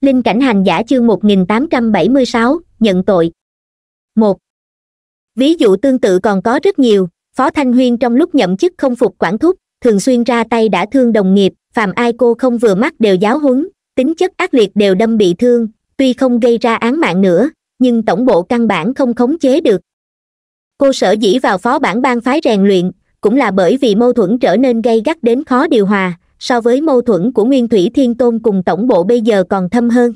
Linh cảnh hành giả chương 1876, nhận tội. một Ví dụ tương tự còn có rất nhiều, Phó Thanh Huyên trong lúc nhậm chức không phục quản thúc, thường xuyên ra tay đã thương đồng nghiệp, phàm ai cô không vừa mắt đều giáo huấn, tính chất ác liệt đều đâm bị thương, tuy không gây ra án mạng nữa, nhưng tổng bộ căn bản không khống chế được. Cô sở dĩ vào phó bản ban phái rèn luyện, cũng là bởi vì mâu thuẫn trở nên gây gắt đến khó điều hòa, so với mâu thuẫn của nguyên thủy thiên tôn cùng tổng bộ bây giờ còn thâm hơn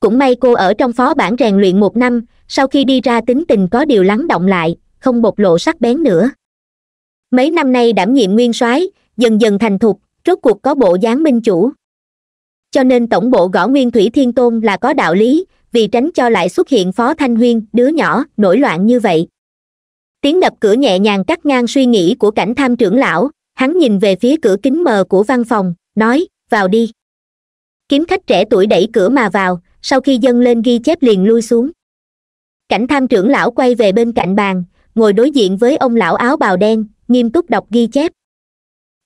cũng may cô ở trong phó bản rèn luyện một năm sau khi đi ra tính tình có điều lắng động lại không bộc lộ sắc bén nữa mấy năm nay đảm nhiệm nguyên soái dần dần thành thục rốt cuộc có bộ dáng minh chủ cho nên tổng bộ gõ nguyên thủy thiên tôn là có đạo lý vì tránh cho lại xuất hiện phó thanh huyên đứa nhỏ nổi loạn như vậy tiếng đập cửa nhẹ nhàng cắt ngang suy nghĩ của cảnh tham trưởng lão hắn nhìn về phía cửa kính mờ của văn phòng nói vào đi kiếm khách trẻ tuổi đẩy cửa mà vào sau khi dâng lên ghi chép liền lui xuống cảnh tham trưởng lão quay về bên cạnh bàn ngồi đối diện với ông lão áo bào đen nghiêm túc đọc ghi chép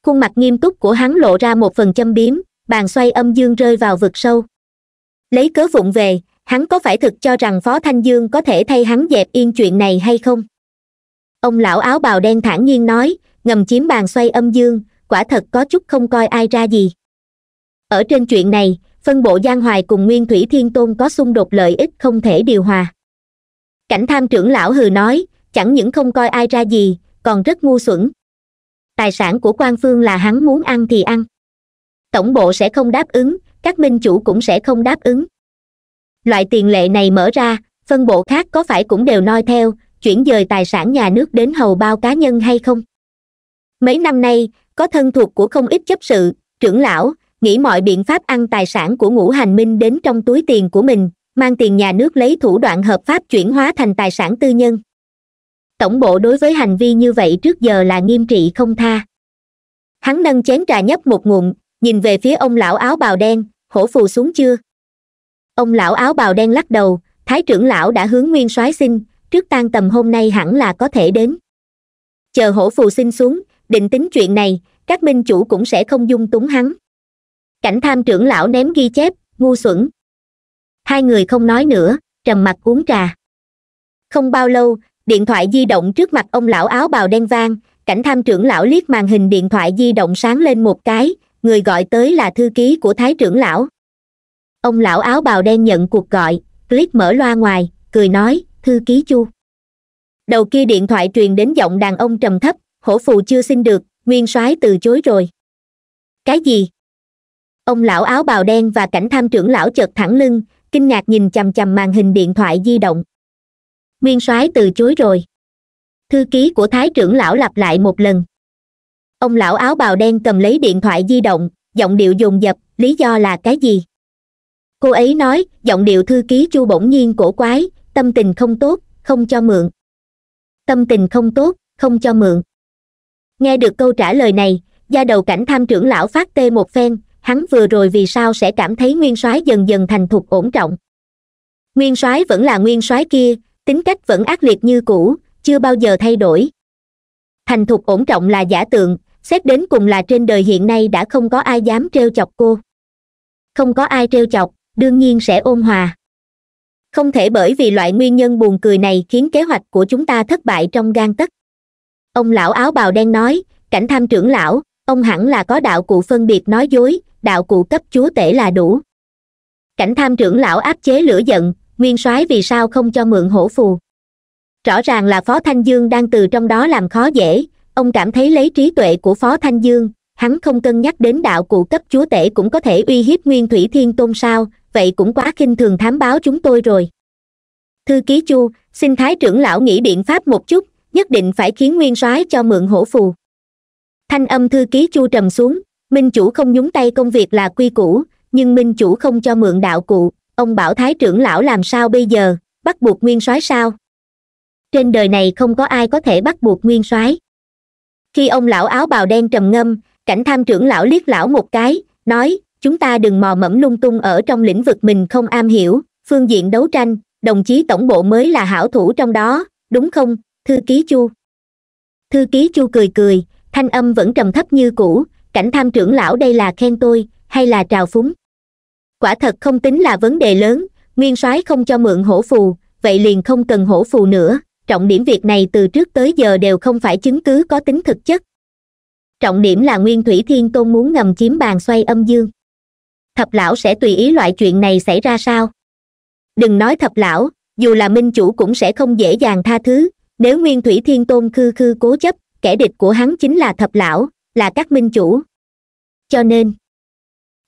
khuôn mặt nghiêm túc của hắn lộ ra một phần châm biếm bàn xoay âm dương rơi vào vực sâu lấy cớ vụng về hắn có phải thực cho rằng phó thanh dương có thể thay hắn dẹp yên chuyện này hay không ông lão áo bào đen thản nhiên nói ngầm chiếm bàn xoay âm dương quả thật có chút không coi ai ra gì ở trên chuyện này phân bộ giang hoài cùng nguyên thủy thiên tôn có xung đột lợi ích không thể điều hòa cảnh tham trưởng lão hừ nói chẳng những không coi ai ra gì còn rất ngu xuẩn tài sản của quan phương là hắn muốn ăn thì ăn tổng bộ sẽ không đáp ứng các minh chủ cũng sẽ không đáp ứng loại tiền lệ này mở ra phân bộ khác có phải cũng đều noi theo chuyển dời tài sản nhà nước đến hầu bao cá nhân hay không mấy năm nay có thân thuộc của không ít chấp sự trưởng lão nghĩ mọi biện pháp ăn tài sản của ngũ hành minh đến trong túi tiền của mình mang tiền nhà nước lấy thủ đoạn hợp pháp chuyển hóa thành tài sản tư nhân tổng bộ đối với hành vi như vậy trước giờ là nghiêm trị không tha hắn nâng chén trà nhấp một ngụm nhìn về phía ông lão áo bào đen hổ phù xuống chưa ông lão áo bào đen lắc đầu thái trưởng lão đã hướng nguyên soái xin trước tan tầm hôm nay hẳn là có thể đến chờ hổ phù xin xuống định tính chuyện này các minh chủ cũng sẽ không dung túng hắn cảnh tham trưởng lão ném ghi chép ngu xuẩn hai người không nói nữa trầm mặt uống trà không bao lâu điện thoại di động trước mặt ông lão áo bào đen vang cảnh tham trưởng lão liếc màn hình điện thoại di động sáng lên một cái người gọi tới là thư ký của thái trưởng lão ông lão áo bào đen nhận cuộc gọi click mở loa ngoài cười nói thư ký chu đầu kia điện thoại truyền đến giọng đàn ông trầm thấp hổ phù chưa xin được nguyên soái từ chối rồi cái gì ông lão áo bào đen và cảnh tham trưởng lão chợt thẳng lưng kinh ngạc nhìn chằm chằm màn hình điện thoại di động nguyên soái từ chối rồi thư ký của thái trưởng lão lặp lại một lần ông lão áo bào đen cầm lấy điện thoại di động giọng điệu dồn dập lý do là cái gì cô ấy nói giọng điệu thư ký chu bỗng nhiên cổ quái tâm tình không tốt không cho mượn tâm tình không tốt không cho mượn nghe được câu trả lời này gia đầu cảnh tham trưởng lão phát tê một phen hắn vừa rồi vì sao sẽ cảm thấy nguyên soái dần dần thành thục ổn trọng nguyên soái vẫn là nguyên soái kia tính cách vẫn ác liệt như cũ chưa bao giờ thay đổi thành thục ổn trọng là giả tượng xét đến cùng là trên đời hiện nay đã không có ai dám t chọc cô không có ai t chọc đương nhiên sẽ ôn hòa không thể bởi vì loại nguyên nhân buồn cười này khiến kế hoạch của chúng ta thất bại trong gan tất ông lão áo bào đen nói cảnh tham trưởng lão ông hẳn là có đạo cụ phân biệt nói dối đạo cụ cấp chúa tể là đủ cảnh tham trưởng lão áp chế lửa giận nguyên soái vì sao không cho mượn hổ phù rõ ràng là phó thanh dương đang từ trong đó làm khó dễ ông cảm thấy lấy trí tuệ của phó thanh dương hắn không cân nhắc đến đạo cụ cấp chúa tể cũng có thể uy hiếp nguyên thủy thiên tôn sao vậy cũng quá khinh thường thám báo chúng tôi rồi thư ký chu xin thái trưởng lão nghĩ biện pháp một chút nhất định phải khiến nguyên soái cho mượn hổ phù thanh âm thư ký chu trầm xuống minh chủ không nhúng tay công việc là quy củ nhưng minh chủ không cho mượn đạo cụ ông bảo thái trưởng lão làm sao bây giờ bắt buộc nguyên soái sao trên đời này không có ai có thể bắt buộc nguyên soái khi ông lão áo bào đen trầm ngâm cảnh tham trưởng lão liếc lão một cái nói chúng ta đừng mò mẫm lung tung ở trong lĩnh vực mình không am hiểu phương diện đấu tranh đồng chí tổng bộ mới là hảo thủ trong đó đúng không thư ký chu thư ký chu cười cười thanh âm vẫn trầm thấp như cũ cảnh tham trưởng lão đây là khen tôi hay là trào phúng quả thật không tính là vấn đề lớn nguyên soái không cho mượn hổ phù vậy liền không cần hổ phù nữa trọng điểm việc này từ trước tới giờ đều không phải chứng cứ có tính thực chất trọng điểm là nguyên thủy thiên tôn muốn ngầm chiếm bàn xoay âm dương thập lão sẽ tùy ý loại chuyện này xảy ra sao đừng nói thập lão dù là minh chủ cũng sẽ không dễ dàng tha thứ nếu nguyên thủy thiên tôn khư khư cố chấp kẻ địch của hắn chính là thập lão là các minh chủ cho nên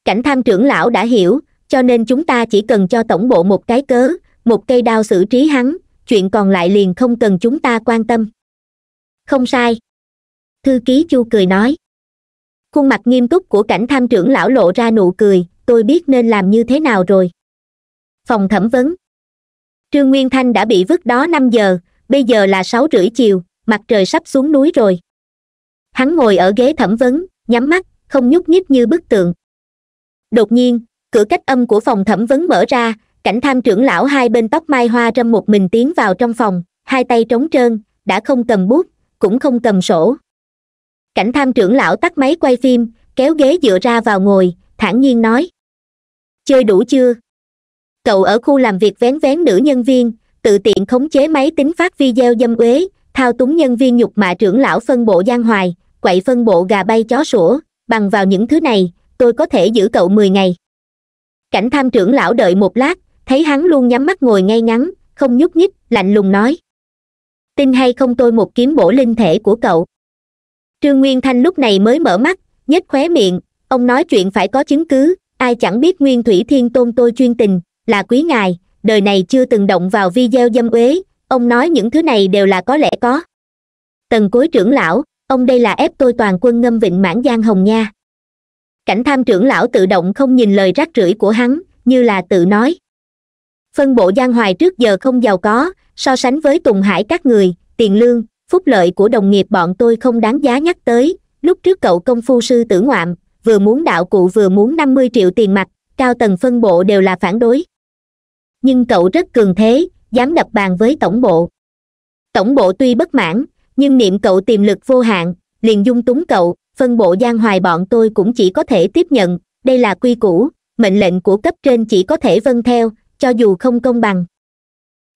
cảnh tham trưởng lão đã hiểu cho nên chúng ta chỉ cần cho tổng bộ một cái cớ một cây đao xử trí hắn chuyện còn lại liền không cần chúng ta quan tâm không sai thư ký chu cười nói khuôn mặt nghiêm túc của cảnh tham trưởng lão lộ ra nụ cười tôi biết nên làm như thế nào rồi phòng thẩm vấn trương nguyên thanh đã bị vứt đó năm giờ bây giờ là sáu rưỡi chiều mặt trời sắp xuống núi rồi hắn ngồi ở ghế thẩm vấn nhắm mắt không nhúc nhích như bức tượng đột nhiên cửa cách âm của phòng thẩm vấn mở ra cảnh tham trưởng lão hai bên tóc mai hoa trâm một mình tiến vào trong phòng hai tay trống trơn đã không cầm bút cũng không cầm sổ cảnh tham trưởng lão tắt máy quay phim kéo ghế dựa ra vào ngồi thản nhiên nói chơi đủ chưa cậu ở khu làm việc vén vén nữ nhân viên tự tiện khống chế máy tính phát video dâm uế thao túng nhân viên nhục mạ trưởng lão phân bộ giang hoài quậy phân bộ gà bay chó sủa bằng vào những thứ này tôi có thể giữ cậu mười ngày cảnh tham trưởng lão đợi một lát thấy hắn luôn nhắm mắt ngồi ngay ngắn không nhúc nhích lạnh lùng nói tin hay không tôi một kiếm bổ linh thể của cậu trương nguyên thanh lúc này mới mở mắt nhếch khóe miệng ông nói chuyện phải có chứng cứ ai chẳng biết nguyên thủy thiên tôn tôi chuyên tình là quý ngài đời này chưa từng động vào video dâm uế ông nói những thứ này đều là có lẽ có tần cối trưởng lão ông đây là ép tôi toàn quân ngâm vịnh mãn giang hồng nha cảnh tham trưởng lão tự động không nhìn lời rác rưởi của hắn như là tự nói phân bộ giang hoài trước giờ không giàu có so sánh với tùng hải các người tiền lương phúc lợi của đồng nghiệp bọn tôi không đáng giá nhắc tới lúc trước cậu công phu sư tử ngoạm vừa muốn đạo cụ vừa muốn năm mươi triệu tiền mặt cao tầng phân bộ đều là phản đối nhưng cậu rất cường thế dám đập bàn với tổng bộ tổng bộ tuy bất mãn nhưng niệm cậu tiềm lực vô hạn liền dung túng cậu phân bộ giang hoài bọn tôi cũng chỉ có thể tiếp nhận đây là quy củ mệnh lệnh của cấp trên chỉ có thể vâng theo cho dù không công bằng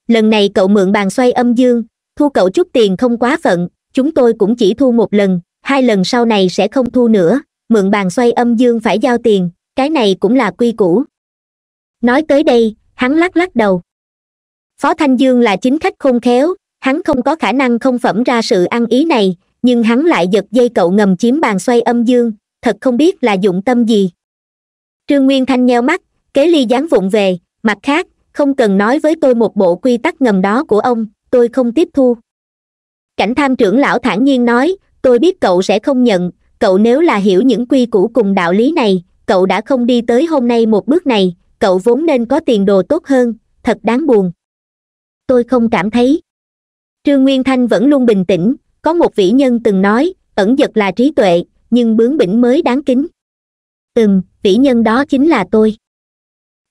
lần này cậu mượn bàn xoay âm dương thu cậu chút tiền không quá phận chúng tôi cũng chỉ thu một lần hai lần sau này sẽ không thu nữa mượn bàn xoay âm dương phải giao tiền cái này cũng là quy củ nói tới đây hắn lắc lắc đầu phó thanh dương là chính khách khôn khéo hắn không có khả năng không phẩm ra sự ăn ý này nhưng hắn lại giật dây cậu ngầm chiếm bàn xoay âm dương thật không biết là dụng tâm gì trương nguyên thanh nheo mắt kế ly dáng vụng về mặt khác không cần nói với tôi một bộ quy tắc ngầm đó của ông tôi không tiếp thu cảnh tham trưởng lão thản nhiên nói tôi biết cậu sẽ không nhận cậu nếu là hiểu những quy củ cùng đạo lý này cậu đã không đi tới hôm nay một bước này cậu vốn nên có tiền đồ tốt hơn thật đáng buồn tôi không cảm thấy trương nguyên thanh vẫn luôn bình tĩnh có một vĩ nhân từng nói ẩn giật là trí tuệ nhưng bướng bỉnh mới đáng kính ừm vĩ nhân đó chính là tôi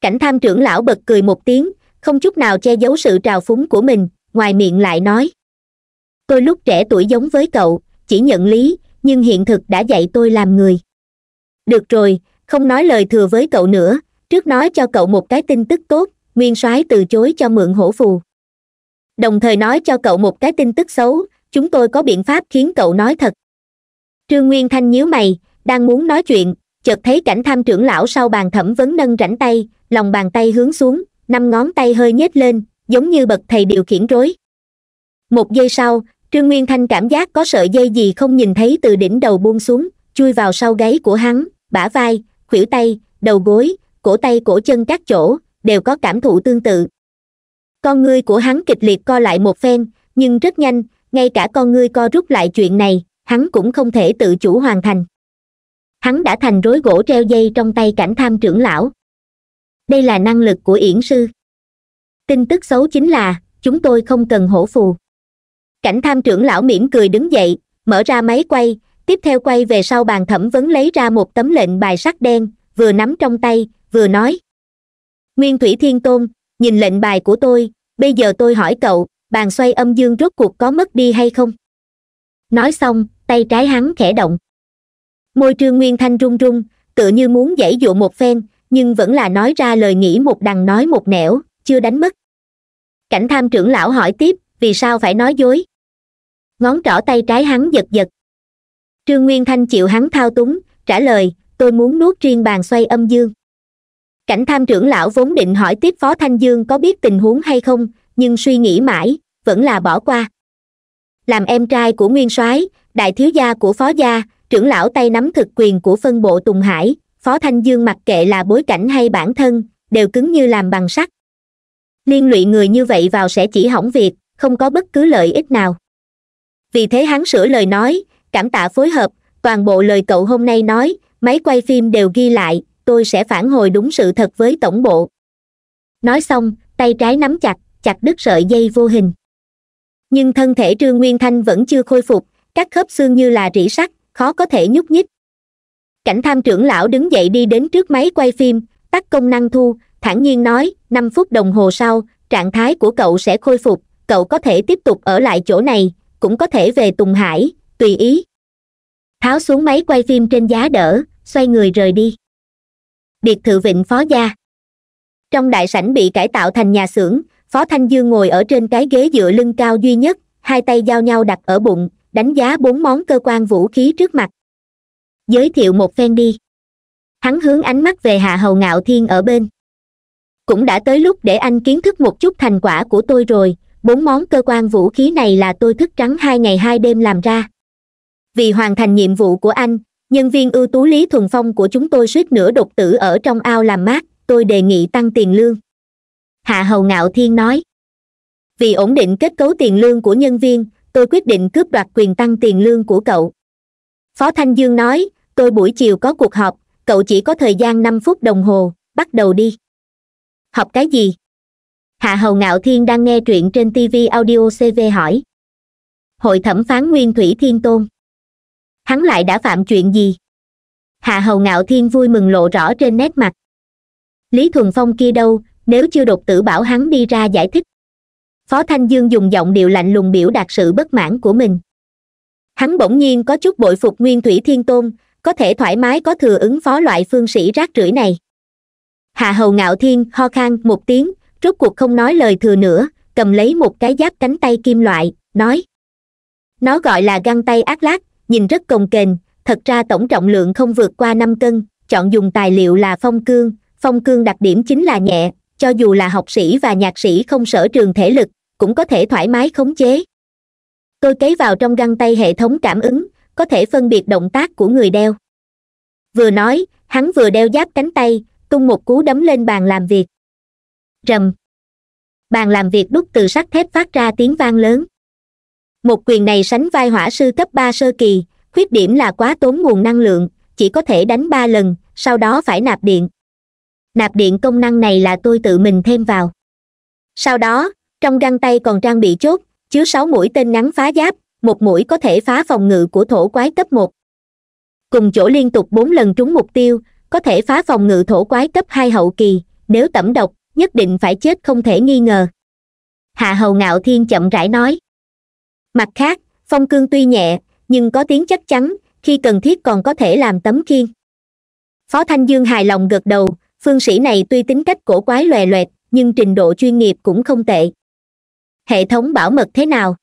cảnh tham trưởng lão bật cười một tiếng không chút nào che giấu sự trào phúng của mình ngoài miệng lại nói tôi lúc trẻ tuổi giống với cậu chỉ nhận lý nhưng hiện thực đã dạy tôi làm người được rồi không nói lời thừa với cậu nữa trước nói cho cậu một cái tin tức tốt nguyên soái từ chối cho mượn hổ phù đồng thời nói cho cậu một cái tin tức xấu chúng tôi có biện pháp khiến cậu nói thật trương nguyên thanh nhíu mày đang muốn nói chuyện chợt thấy cảnh tham trưởng lão sau bàn thẩm vấn nâng rảnh tay lòng bàn tay hướng xuống năm ngón tay hơi nhếch lên giống như bậc thầy điều khiển rối một giây sau trương nguyên thanh cảm giác có sợi dây gì không nhìn thấy từ đỉnh đầu buông xuống chui vào sau gáy của hắn bả vai khuỷu tay đầu gối cổ tay cổ chân các chỗ đều có cảm thụ tương tự con ngươi của hắn kịch liệt co lại một phen nhưng rất nhanh ngay cả con ngươi co rút lại chuyện này hắn cũng không thể tự chủ hoàn thành hắn đã thành rối gỗ treo dây trong tay cảnh tham trưởng lão đây là năng lực của yển sư tin tức xấu chính là chúng tôi không cần hổ phù cảnh tham trưởng lão mỉm cười đứng dậy mở ra máy quay tiếp theo quay về sau bàn thẩm vấn lấy ra một tấm lệnh bài sắc đen vừa nắm trong tay vừa nói nguyên thủy thiên tôn nhìn lệnh bài của tôi bây giờ tôi hỏi cậu bàn xoay âm dương rốt cuộc có mất đi hay không nói xong tay trái hắn khẽ động môi trương nguyên thanh run run tựa như muốn giãy dụ một phen nhưng vẫn là nói ra lời nghĩ một đằng nói một nẻo chưa đánh mất cảnh tham trưởng lão hỏi tiếp vì sao phải nói dối ngón trỏ tay trái hắn giật giật trương nguyên thanh chịu hắn thao túng trả lời tôi muốn nuốt riêng bàn xoay âm dương cảnh tham trưởng lão vốn định hỏi tiếp phó thanh dương có biết tình huống hay không nhưng suy nghĩ mãi vẫn là bỏ qua làm em trai của nguyên soái đại thiếu gia của phó gia trưởng lão tay nắm thực quyền của phân bộ tùng hải phó thanh dương mặc kệ là bối cảnh hay bản thân đều cứng như làm bằng sắt liên lụy người như vậy vào sẽ chỉ hỏng việc không có bất cứ lợi ích nào vì thế hắn sửa lời nói cảm tạ phối hợp toàn bộ lời cậu hôm nay nói máy quay phim đều ghi lại tôi sẽ phản hồi đúng sự thật với tổng bộ nói xong tay trái nắm chặt chặt đứt sợi dây vô hình nhưng thân thể trương nguyên thanh vẫn chưa khôi phục các khớp xương như là rỉ sắt khó có thể nhúc nhích cảnh tham trưởng lão đứng dậy đi đến trước máy quay phim tắt công năng thu thản nhiên nói năm phút đồng hồ sau trạng thái của cậu sẽ khôi phục cậu có thể tiếp tục ở lại chỗ này cũng có thể về tùng hải tùy ý tháo xuống máy quay phim trên giá đỡ xoay người rời đi biệt thự vịnh phó gia trong đại sảnh bị cải tạo thành nhà xưởng phó thanh dương ngồi ở trên cái ghế dựa lưng cao duy nhất hai tay giao nhau đặt ở bụng đánh giá bốn món cơ quan vũ khí trước mặt giới thiệu một phen đi hắn hướng ánh mắt về hạ hầu ngạo thiên ở bên cũng đã tới lúc để anh kiến thức một chút thành quả của tôi rồi bốn món cơ quan vũ khí này là tôi thức trắng hai ngày hai đêm làm ra vì hoàn thành nhiệm vụ của anh nhân viên ưu tú lý thuần phong của chúng tôi suýt nửa đột tử ở trong ao làm mát tôi đề nghị tăng tiền lương hạ hầu ngạo thiên nói vì ổn định kết cấu tiền lương của nhân viên tôi quyết định cướp đoạt quyền tăng tiền lương của cậu phó thanh dương nói tôi buổi chiều có cuộc họp cậu chỉ có thời gian năm phút đồng hồ bắt đầu đi học cái gì hạ hầu ngạo thiên đang nghe truyện trên tv audio cv hỏi hội thẩm phán nguyên thủy thiên tôn hắn lại đã phạm chuyện gì hạ hầu ngạo thiên vui mừng lộ rõ trên nét mặt lý thuần phong kia đâu nếu chưa đột tử bảo hắn đi ra giải thích phó thanh dương dùng giọng điệu lạnh lùng biểu đạt sự bất mãn của mình hắn bỗng nhiên có chút bội phục nguyên thủy thiên tôn có thể thoải mái có thừa ứng phó loại phương sĩ rác rưởi này hạ hầu ngạo thiên ho khan một tiếng rốt cuộc không nói lời thừa nữa cầm lấy một cái giáp cánh tay kim loại nói nó gọi là găng tay ác lát nhìn rất cồng kềnh thật ra tổng trọng lượng không vượt qua năm cân chọn dùng tài liệu là phong cương phong cương đặc điểm chính là nhẹ cho dù là học sĩ và nhạc sĩ không sở trường thể lực cũng có thể thoải mái khống chế tôi cấy vào trong găng tay hệ thống cảm ứng có thể phân biệt động tác của người đeo vừa nói hắn vừa đeo giáp cánh tay tung một cú đấm lên bàn làm việc rầm bàn làm việc đúc từ sắt thép phát ra tiếng vang lớn một quyền này sánh vai hỏa sư cấp ba sơ kỳ khuyết điểm là quá tốn nguồn năng lượng chỉ có thể đánh ba lần sau đó phải nạp điện nạp điện công năng này là tôi tự mình thêm vào sau đó trong găng tay còn trang bị chốt chứa sáu mũi tên ngắn phá giáp một mũi có thể phá phòng ngự của thổ quái cấp một cùng chỗ liên tục bốn lần trúng mục tiêu có thể phá phòng ngự thổ quái cấp hai hậu kỳ nếu tẩm độc nhất định phải chết không thể nghi ngờ hạ hầu ngạo thiên chậm rãi nói mặt khác phong cương tuy nhẹ nhưng có tiếng chắc chắn khi cần thiết còn có thể làm tấm khiên phó thanh dương hài lòng gật đầu phương sĩ này tuy tính cách cổ quái lòe loẹt nhưng trình độ chuyên nghiệp cũng không tệ hệ thống bảo mật thế nào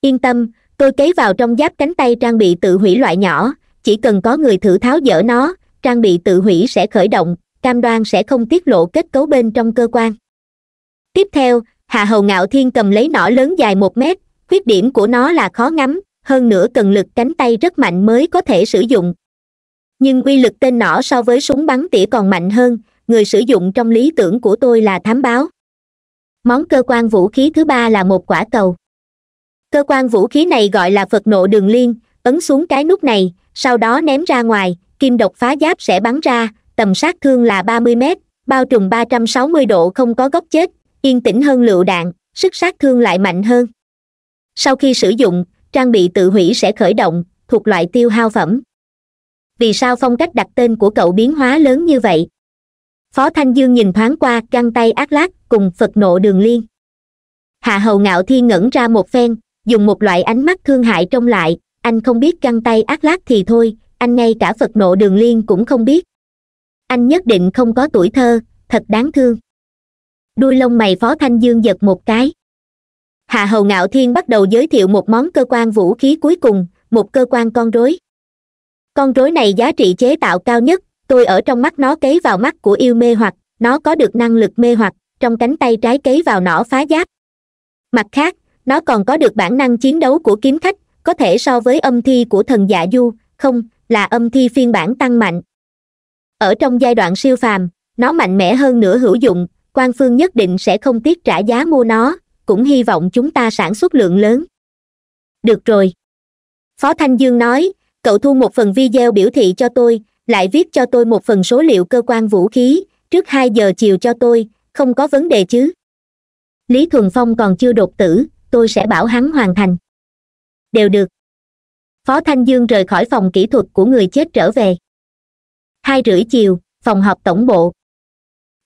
yên tâm tôi kế vào trong giáp cánh tay trang bị tự hủy loại nhỏ chỉ cần có người thử tháo dỡ nó trang bị tự hủy sẽ khởi động cam đoan sẽ không tiết lộ kết cấu bên trong cơ quan tiếp theo hạ hầu ngạo thiên cầm lấy nỏ lớn dài một mét khuyết điểm của nó là khó ngắm hơn nữa cần lực cánh tay rất mạnh mới có thể sử dụng nhưng uy lực tên nỏ so với súng bắn tỉa còn mạnh hơn người sử dụng trong lý tưởng của tôi là thám báo món cơ quan vũ khí thứ ba là một quả cầu cơ quan vũ khí này gọi là phật nộ đường liên ấn xuống cái nút này sau đó ném ra ngoài kim độc phá giáp sẽ bắn ra tầm sát thương là ba mươi m bao trùm ba trăm sáu mươi độ không có góc chết yên tĩnh hơn lựu đạn sức sát thương lại mạnh hơn sau khi sử dụng trang bị tự hủy sẽ khởi động thuộc loại tiêu hao phẩm vì sao phong cách đặt tên của cậu biến hóa lớn như vậy phó thanh dương nhìn thoáng qua găng tay ác lát cùng phật nộ đường liên hạ hầu ngạo thiên ngẩn ra một phen dùng một loại ánh mắt thương hại trông lại anh không biết găng tay ác lát thì thôi anh ngay cả phật nộ đường liên cũng không biết anh nhất định không có tuổi thơ thật đáng thương đuôi lông mày phó thanh dương giật một cái hạ hầu ngạo thiên bắt đầu giới thiệu một món cơ quan vũ khí cuối cùng một cơ quan con rối con rối này giá trị chế tạo cao nhất tôi ở trong mắt nó cấy vào mắt của yêu mê hoặc nó có được năng lực mê hoặc trong cánh tay trái cấy vào nỏ phá giáp mặt khác nó còn có được bản năng chiến đấu của kiếm khách có thể so với âm thi của thần dạ du không là âm thi phiên bản tăng mạnh ở trong giai đoạn siêu phàm nó mạnh mẽ hơn nữa hữu dụng quan phương nhất định sẽ không tiếc trả giá mua nó cũng hy vọng chúng ta sản xuất lượng lớn được rồi phó thanh dương nói cậu thu một phần video biểu thị cho tôi lại viết cho tôi một phần số liệu cơ quan vũ khí trước hai giờ chiều cho tôi không có vấn đề chứ lý thuần phong còn chưa đột tử tôi sẽ bảo hắn hoàn thành đều được phó thanh dương rời khỏi phòng kỹ thuật của người chết trở về hai rưỡi chiều phòng họp tổng bộ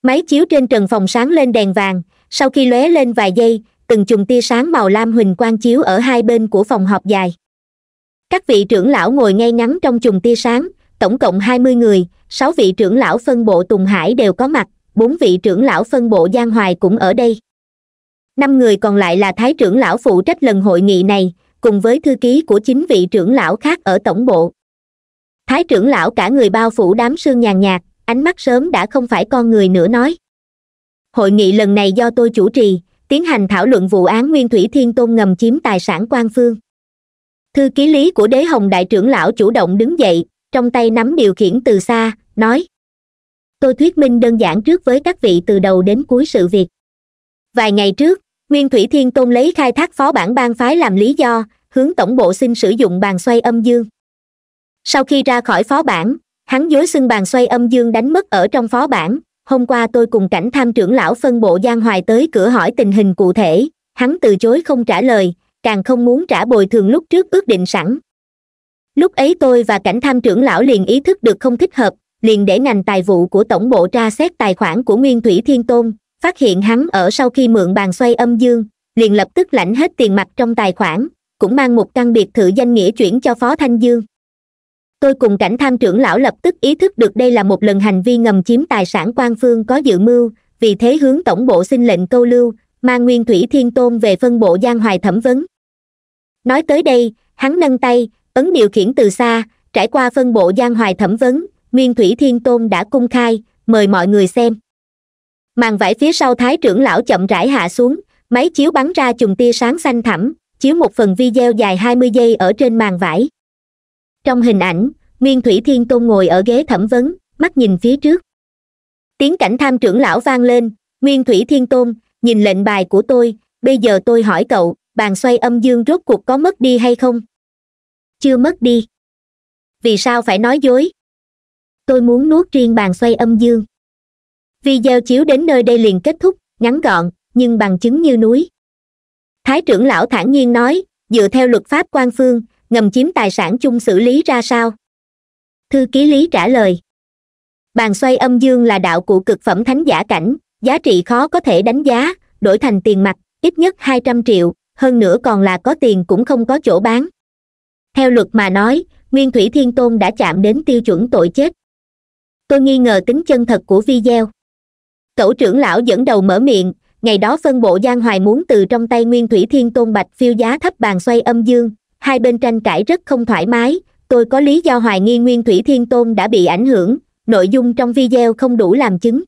máy chiếu trên trần phòng sáng lên đèn vàng sau khi lóe lên vài giây từng chùm tia sáng màu lam huỳnh quang chiếu ở hai bên của phòng họp dài các vị trưởng lão ngồi ngay ngắn trong chùm tia sáng tổng cộng hai mươi người sáu vị trưởng lão phân bộ tùng hải đều có mặt bốn vị trưởng lão phân bộ giang hoài cũng ở đây năm người còn lại là thái trưởng lão phụ trách lần hội nghị này cùng với thư ký của chín vị trưởng lão khác ở tổng bộ thái trưởng lão cả người bao phủ đám sương nhàn nhạt ánh mắt sớm đã không phải con người nữa nói hội nghị lần này do tôi chủ trì tiến hành thảo luận vụ án nguyên thủy thiên tôn ngầm chiếm tài sản quan phương thư ký lý của đế hồng đại trưởng lão chủ động đứng dậy trong tay nắm điều khiển từ xa nói tôi thuyết minh đơn giản trước với các vị từ đầu đến cuối sự việc vài ngày trước nguyên thủy thiên tôn lấy khai thác phó bản ban phái làm lý do hướng tổng bộ xin sử dụng bàn xoay âm dương sau khi ra khỏi phó bản hắn dối xưng bàn xoay âm dương đánh mất ở trong phó bản hôm qua tôi cùng cảnh tham trưởng lão phân bộ giang hoài tới cửa hỏi tình hình cụ thể hắn từ chối không trả lời càng không muốn trả bồi thường lúc trước ước định sẵn lúc ấy tôi và cảnh tham trưởng lão liền ý thức được không thích hợp liền để ngành tài vụ của tổng bộ tra xét tài khoản của nguyên thủy thiên tôn phát hiện hắn ở sau khi mượn bàn xoay âm dương liền lập tức lãnh hết tiền mặt trong tài khoản cũng mang một căn biệt thự danh nghĩa chuyển cho phó thanh dương tôi cùng cảnh tham trưởng lão lập tức ý thức được đây là một lần hành vi ngầm chiếm tài sản quan phương có dự mưu vì thế hướng tổng bộ xin lệnh câu lưu mang nguyên thủy thiên tôn về phân bộ giang hoài thẩm vấn nói tới đây hắn nâng tay ấn điều khiển từ xa trải qua phân bộ giang hoài thẩm vấn nguyên thủy thiên tôn đã cung khai mời mọi người xem màn vải phía sau thái trưởng lão chậm rãi hạ xuống máy chiếu bắn ra chùm tia sáng xanh thẳm chiếu một phần video dài 20 giây ở trên màn vải trong hình ảnh nguyên thủy thiên tôn ngồi ở ghế thẩm vấn mắt nhìn phía trước tiếng cảnh tham trưởng lão vang lên nguyên thủy thiên tôn nhìn lệnh bài của tôi bây giờ tôi hỏi cậu bàn xoay âm dương rốt cuộc có mất đi hay không chưa mất đi vì sao phải nói dối tôi muốn nuốt riêng bàn xoay âm dương video chiếu đến nơi đây liền kết thúc ngắn gọn nhưng bằng chứng như núi thái trưởng lão thản nhiên nói dựa theo luật pháp quan phương ngầm chiếm tài sản chung xử lý ra sao thư ký lý trả lời bàn xoay âm dương là đạo của cực phẩm thánh giả cảnh giá trị khó có thể đánh giá đổi thành tiền mặt ít nhất hai trăm triệu hơn nữa còn là có tiền cũng không có chỗ bán theo luật mà nói nguyên thủy thiên tôn đã chạm đến tiêu chuẩn tội chết tôi nghi ngờ tính chân thật của video cẩu trưởng lão dẫn đầu mở miệng ngày đó phân bộ giang hoài muốn từ trong tay nguyên thủy thiên tôn bạch phiêu giá thấp bàn xoay âm dương hai bên tranh cãi rất không thoải mái tôi có lý do hoài nghi nguyên thủy thiên tôn đã bị ảnh hưởng nội dung trong video không đủ làm chứng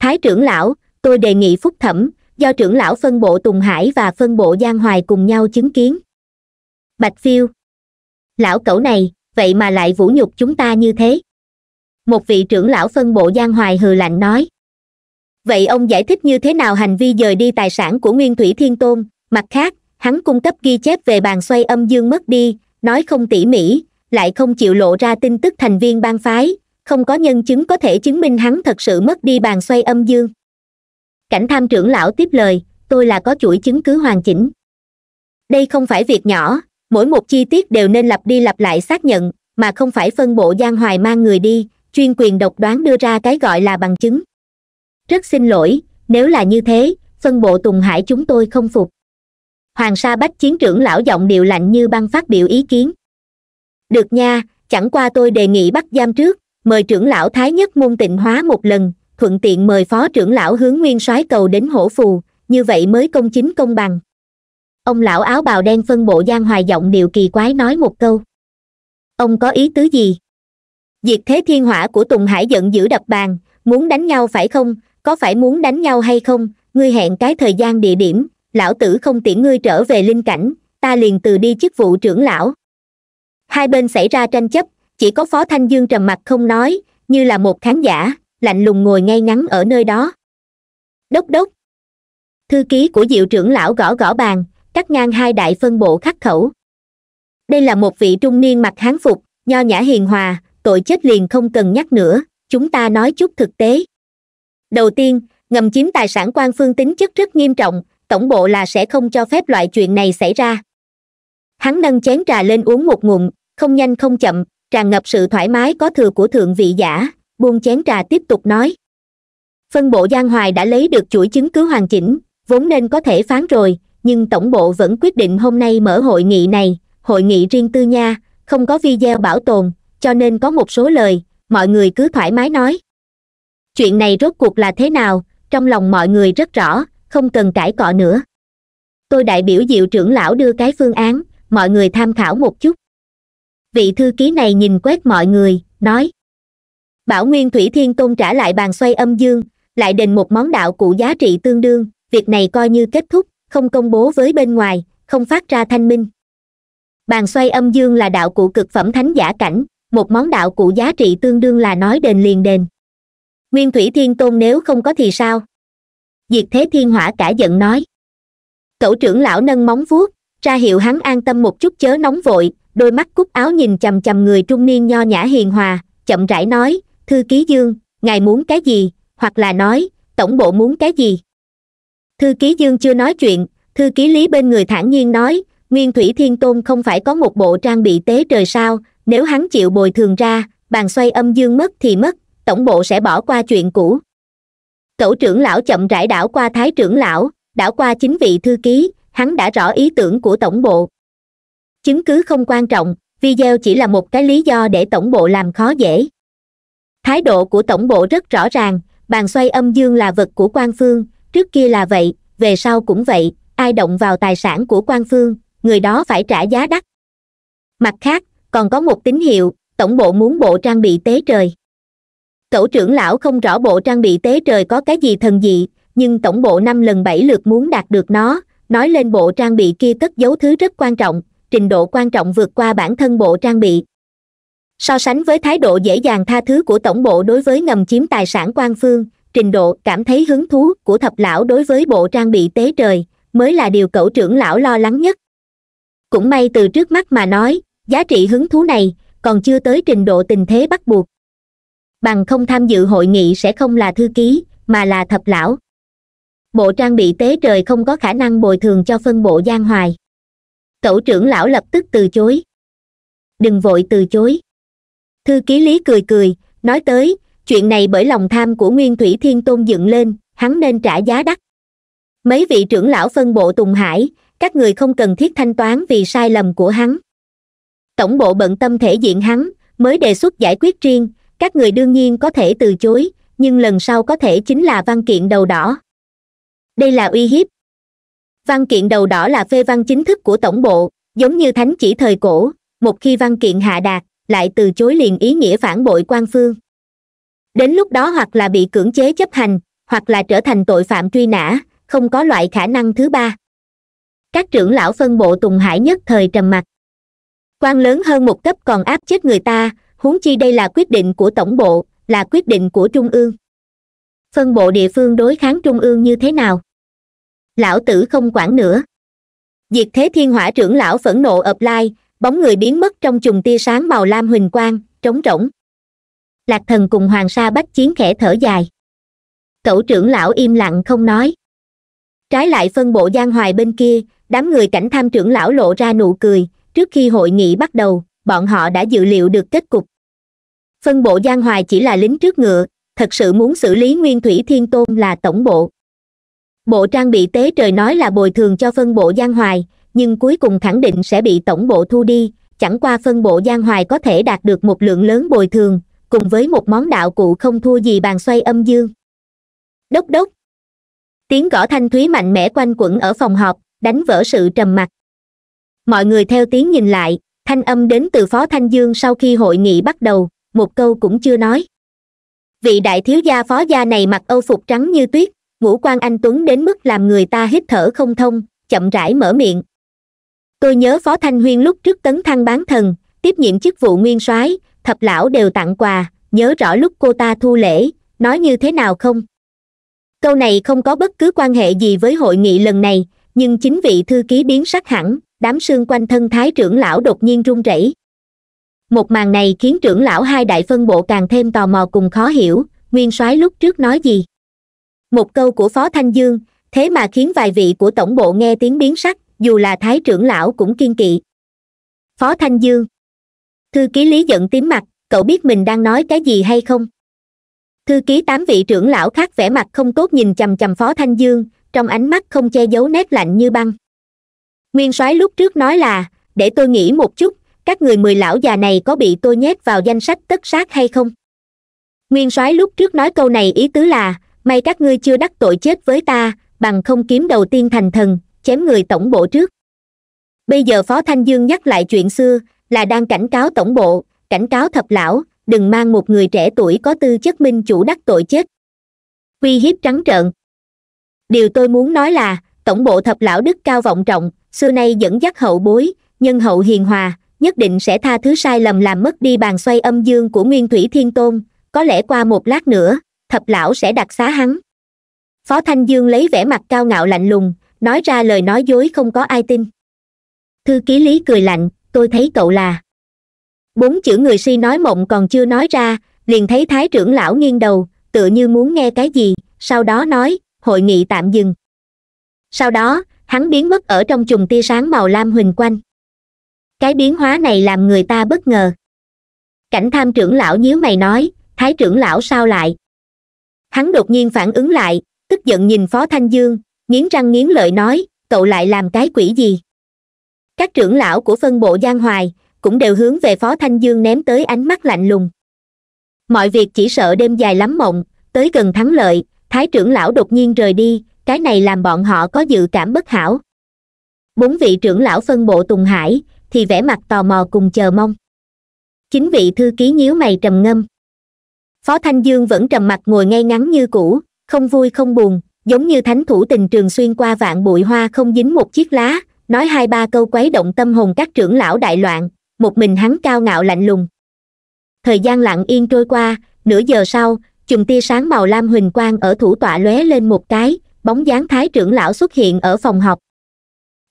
thái trưởng lão tôi đề nghị phúc thẩm do trưởng lão phân bộ tùng hải và phân bộ giang hoài cùng nhau chứng kiến bạch phiêu lão cẩu này vậy mà lại vũ nhục chúng ta như thế một vị trưởng lão phân bộ giang hoài hừ lạnh nói vậy ông giải thích như thế nào hành vi dời đi tài sản của nguyên thủy thiên tôn mặt khác hắn cung cấp ghi chép về bàn xoay âm dương mất đi nói không tỉ mỉ lại không chịu lộ ra tin tức thành viên bang phái không có nhân chứng có thể chứng minh hắn thật sự mất đi bàn xoay âm dương cảnh tham trưởng lão tiếp lời tôi là có chuỗi chứng cứ hoàn chỉnh đây không phải việc nhỏ mỗi một chi tiết đều nên lặp đi lặp lại xác nhận mà không phải phân bộ gian hoài mang người đi chuyên quyền độc đoán đưa ra cái gọi là bằng chứng rất xin lỗi nếu là như thế phân bộ tùng hải chúng tôi không phục hoàng sa bách chiến trưởng lão giọng điệu lạnh như băng phát biểu ý kiến được nha chẳng qua tôi đề nghị bắt giam trước mời trưởng lão thái nhất môn tịnh hóa một lần thuận tiện mời phó trưởng lão hướng nguyên soái cầu đến hổ phù như vậy mới công chính công bằng ông lão áo bào đen phân bộ giang hoài giọng điệu kỳ quái nói một câu ông có ý tứ gì diệt thế thiên hỏa của tùng hải giận dữ đập bàn muốn đánh nhau phải không có phải muốn đánh nhau hay không ngươi hẹn cái thời gian địa điểm lão tử không tiễn ngươi trở về linh cảnh ta liền từ đi chức vụ trưởng lão hai bên xảy ra tranh chấp chỉ có phó thanh dương trầm mặt không nói như là một khán giả lạnh lùng ngồi ngay ngắn ở nơi đó đốc đốc thư ký của diệu trưởng lão gõ gõ bàn cắt ngang hai đại phân bộ khắc khẩu đây là một vị trung niên mặc hán phục nho nhã hiền hòa tội chết liền không cần nhắc nữa chúng ta nói chút thực tế đầu tiên ngầm chiếm tài sản quan phương tính chất rất nghiêm trọng tổng bộ là sẽ không cho phép loại chuyện này xảy ra hắn nâng chén trà lên uống một ngụm không nhanh không chậm tràn ngập sự thoải mái có thừa của thượng vị giả buông chén trà tiếp tục nói phân bộ giang hoài đã lấy được chuỗi chứng cứ hoàn chỉnh vốn nên có thể phán rồi nhưng tổng bộ vẫn quyết định hôm nay mở hội nghị này hội nghị riêng tư nha không có video bảo tồn cho nên có một số lời mọi người cứ thoải mái nói chuyện này rốt cuộc là thế nào trong lòng mọi người rất rõ không cần cãi cọ nữa tôi đại biểu diệu trưởng lão đưa cái phương án mọi người tham khảo một chút vị thư ký này nhìn quét mọi người nói bảo nguyên thủy thiên tôn trả lại bàn xoay âm dương lại đền một món đạo cụ giá trị tương đương việc này coi như kết thúc không công bố với bên ngoài không phát ra thanh minh bàn xoay âm dương là đạo cụ cực phẩm thánh giả cảnh một món đạo cụ giá trị tương đương là nói đền liền đền nguyên thủy thiên tôn nếu không có thì sao diệt thế thiên hỏa cả giận nói cậu trưởng lão nâng móng vuốt ra hiệu hắn an tâm một chút chớ nóng vội đôi mắt cúc áo nhìn chằm chằm người trung niên nho nhã hiền hòa chậm rãi nói thư ký dương ngài muốn cái gì hoặc là nói tổng bộ muốn cái gì thư ký dương chưa nói chuyện thư ký lý bên người thản nhiên nói nguyên thủy thiên tôn không phải có một bộ trang bị tế trời sao nếu hắn chịu bồi thường ra bàn xoay âm dương mất thì mất tổng bộ sẽ bỏ qua chuyện cũ cẩu trưởng lão chậm rãi đảo qua thái trưởng lão đảo qua chính vị thư ký hắn đã rõ ý tưởng của tổng bộ chứng cứ không quan trọng video chỉ là một cái lý do để tổng bộ làm khó dễ thái độ của tổng bộ rất rõ ràng bàn xoay âm dương là vật của quan phương trước kia là vậy về sau cũng vậy ai động vào tài sản của quan phương người đó phải trả giá đắt mặt khác còn có một tín hiệu tổng bộ muốn bộ trang bị tế trời tổ trưởng lão không rõ bộ trang bị tế trời có cái gì thần dị nhưng tổng bộ năm lần bảy lượt muốn đạt được nó nói lên bộ trang bị kia cất giấu thứ rất quan trọng trình độ quan trọng vượt qua bản thân bộ trang bị so sánh với thái độ dễ dàng tha thứ của tổng bộ đối với ngầm chiếm tài sản quan phương trình độ cảm thấy hứng thú của thập lão đối với bộ trang bị tế trời mới là điều cậu trưởng lão lo lắng nhất cũng may từ trước mắt mà nói giá trị hứng thú này còn chưa tới trình độ tình thế bắt buộc bằng không tham dự hội nghị sẽ không là thư ký mà là thập lão bộ trang bị tế trời không có khả năng bồi thường cho phân bộ giang hoài cậu trưởng lão lập tức từ chối đừng vội từ chối thư ký lý cười cười nói tới chuyện này bởi lòng tham của nguyên thủy thiên tôn dựng lên hắn nên trả giá đắt mấy vị trưởng lão phân bộ tùng hải các người không cần thiết thanh toán vì sai lầm của hắn tổng bộ bận tâm thể diện hắn mới đề xuất giải quyết riêng các người đương nhiên có thể từ chối nhưng lần sau có thể chính là văn kiện đầu đỏ đây là uy hiếp văn kiện đầu đỏ là phê văn chính thức của tổng bộ giống như thánh chỉ thời cổ một khi văn kiện hạ đạt lại từ chối liền ý nghĩa phản bội quan phương đến lúc đó hoặc là bị cưỡng chế chấp hành hoặc là trở thành tội phạm truy nã không có loại khả năng thứ ba các trưởng lão phân bộ tùng hải nhất thời trầm mặc quan lớn hơn một cấp còn áp chết người ta huống chi đây là quyết định của tổng bộ là quyết định của trung ương phân bộ địa phương đối kháng trung ương như thế nào lão tử không quản nữa diệt thế thiên hỏa trưởng lão phẫn nộ ập lai bóng người biến mất trong chùm tia sáng màu lam huỳnh quang trống rỗng lạc thần cùng hoàng sa bách chiến khẽ thở dài cậu trưởng lão im lặng không nói trái lại phân bộ giang hoài bên kia đám người cảnh tham trưởng lão lộ ra nụ cười trước khi hội nghị bắt đầu bọn họ đã dự liệu được kết cục phân bộ giang hoài chỉ là lính trước ngựa thật sự muốn xử lý nguyên thủy thiên tôn là tổng bộ bộ trang bị tế trời nói là bồi thường cho phân bộ giang hoài nhưng cuối cùng khẳng định sẽ bị tổng bộ thu đi chẳng qua phân bộ giang hoài có thể đạt được một lượng lớn bồi thường cùng với một món đạo cụ không thua gì bàn xoay âm dương đốc đốc tiếng gõ thanh thúy mạnh mẽ quanh quẩn ở phòng họp đánh vỡ sự trầm mặc mọi người theo tiếng nhìn lại thanh âm đến từ phó thanh dương sau khi hội nghị bắt đầu một câu cũng chưa nói vị đại thiếu gia phó gia này mặc âu phục trắng như tuyết ngũ quan anh tuấn đến mức làm người ta hít thở không thông chậm rãi mở miệng tôi nhớ phó thanh huyên lúc trước tấn thăng bán thần tiếp nhiệm chức vụ nguyên soái thập lão đều tặng quà nhớ rõ lúc cô ta thu lễ nói như thế nào không câu này không có bất cứ quan hệ gì với hội nghị lần này nhưng chính vị thư ký biến sắc hẳn đám xương quanh thân thái trưởng lão đột nhiên run rẩy một màn này khiến trưởng lão hai đại phân bộ càng thêm tò mò cùng khó hiểu nguyên soái lúc trước nói gì một câu của phó thanh dương thế mà khiến vài vị của tổng bộ nghe tiếng biến sắc dù là thái trưởng lão cũng kiên kỵ phó thanh dương thư ký lý giận tím mặt cậu biết mình đang nói cái gì hay không thư ký tám vị trưởng lão khác vẻ mặt không tốt nhìn chằm chằm phó thanh dương trong ánh mắt không che giấu nét lạnh như băng nguyên soái lúc trước nói là để tôi nghĩ một chút các người mười lão già này có bị tôi nhét vào danh sách tất sát hay không nguyên soái lúc trước nói câu này ý tứ là may các ngươi chưa đắc tội chết với ta bằng không kiếm đầu tiên thành thần chém người tổng bộ trước bây giờ phó thanh dương nhắc lại chuyện xưa là đang cảnh cáo tổng bộ cảnh cáo thập lão đừng mang một người trẻ tuổi có tư chất minh chủ đắc tội chết uy hiếp trắng trợn điều tôi muốn nói là tổng bộ thập lão đức cao vọng trọng xưa nay dẫn dắt hậu bối nhân hậu hiền hòa nhất định sẽ tha thứ sai lầm làm mất đi bàn xoay âm dương của nguyên thủy thiên tôn có lẽ qua một lát nữa thập lão sẽ đặt xá hắn phó thanh dương lấy vẻ mặt cao ngạo lạnh lùng nói ra lời nói dối không có ai tin thư ký lý cười lạnh tôi thấy cậu là bốn chữ người si nói mộng còn chưa nói ra liền thấy thái trưởng lão nghiêng đầu tựa như muốn nghe cái gì sau đó nói hội nghị tạm dừng sau đó hắn biến mất ở trong chùm tia sáng màu lam huỳnh quanh cái biến hóa này làm người ta bất ngờ cảnh tham trưởng lão nhíu mày nói thái trưởng lão sao lại hắn đột nhiên phản ứng lại tức giận nhìn phó thanh dương nghiến răng nghiến lợi nói cậu lại làm cái quỷ gì các trưởng lão của phân bộ giang hoài cũng đều hướng về phó thanh dương ném tới ánh mắt lạnh lùng mọi việc chỉ sợ đêm dài lắm mộng tới gần thắng lợi thái trưởng lão đột nhiên rời đi cái này làm bọn họ có dự cảm bất hảo bốn vị trưởng lão phân bộ tùng hải thì vẻ mặt tò mò cùng chờ mong chính vị thư ký nhíu mày trầm ngâm phó thanh dương vẫn trầm mặt ngồi ngay ngắn như cũ không vui không buồn giống như thánh thủ tình trường xuyên qua vạn bụi hoa không dính một chiếc lá nói hai ba câu quấy động tâm hồn các trưởng lão đại loạn một mình hắn cao ngạo lạnh lùng thời gian lặng yên trôi qua nửa giờ sau chùm tia sáng màu lam huỳnh quang ở thủ tọa lóe lên một cái bóng dáng thái trưởng lão xuất hiện ở phòng học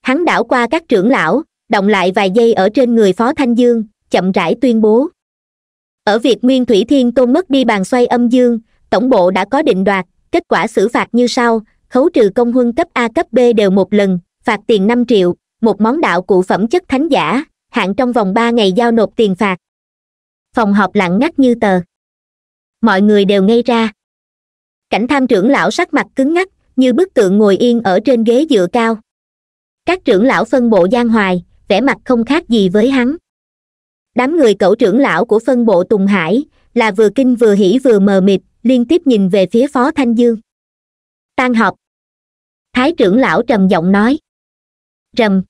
hắn đảo qua các trưởng lão động lại vài giây ở trên người phó thanh dương chậm rãi tuyên bố ở việc nguyên thủy thiên tôn mất đi bàn xoay âm dương tổng bộ đã có định đoạt kết quả xử phạt như sau khấu trừ công huân cấp a cấp b đều một lần phạt tiền năm triệu một món đạo cụ phẩm chất thánh giả hạn trong vòng ba ngày giao nộp tiền phạt phòng họp lặng ngắt như tờ mọi người đều ngây ra cảnh tham trưởng lão sắc mặt cứng ngắc như bức tượng ngồi yên ở trên ghế dựa cao các trưởng lão phân bộ giang hoài vẻ mặt không khác gì với hắn đám người cậu trưởng lão của phân bộ tùng hải là vừa kinh vừa hỉ vừa mờ mịt liên tiếp nhìn về phía phó thanh dương tan họp. thái trưởng lão trầm giọng nói trầm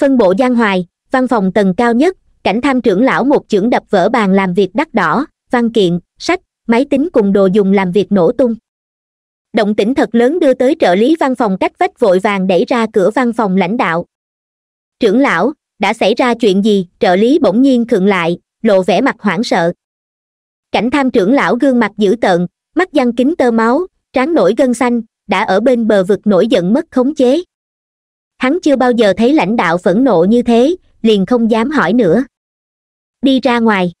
phân bộ giang hoài văn phòng tầng cao nhất cảnh tham trưởng lão một chưởng đập vỡ bàn làm việc đắt đỏ văn kiện sách máy tính cùng đồ dùng làm việc nổ tung động tĩnh thật lớn đưa tới trợ lý văn phòng cách vách vội vàng đẩy ra cửa văn phòng lãnh đạo trưởng lão đã xảy ra chuyện gì trợ lý bỗng nhiên khựng lại lộ vẻ mặt hoảng sợ cảnh tham trưởng lão gương mặt dữ tợn mắt răng kính tơ máu trán nổi gân xanh đã ở bên bờ vực nổi giận mất khống chế hắn chưa bao giờ thấy lãnh đạo phẫn nộ như thế liền không dám hỏi nữa đi ra ngoài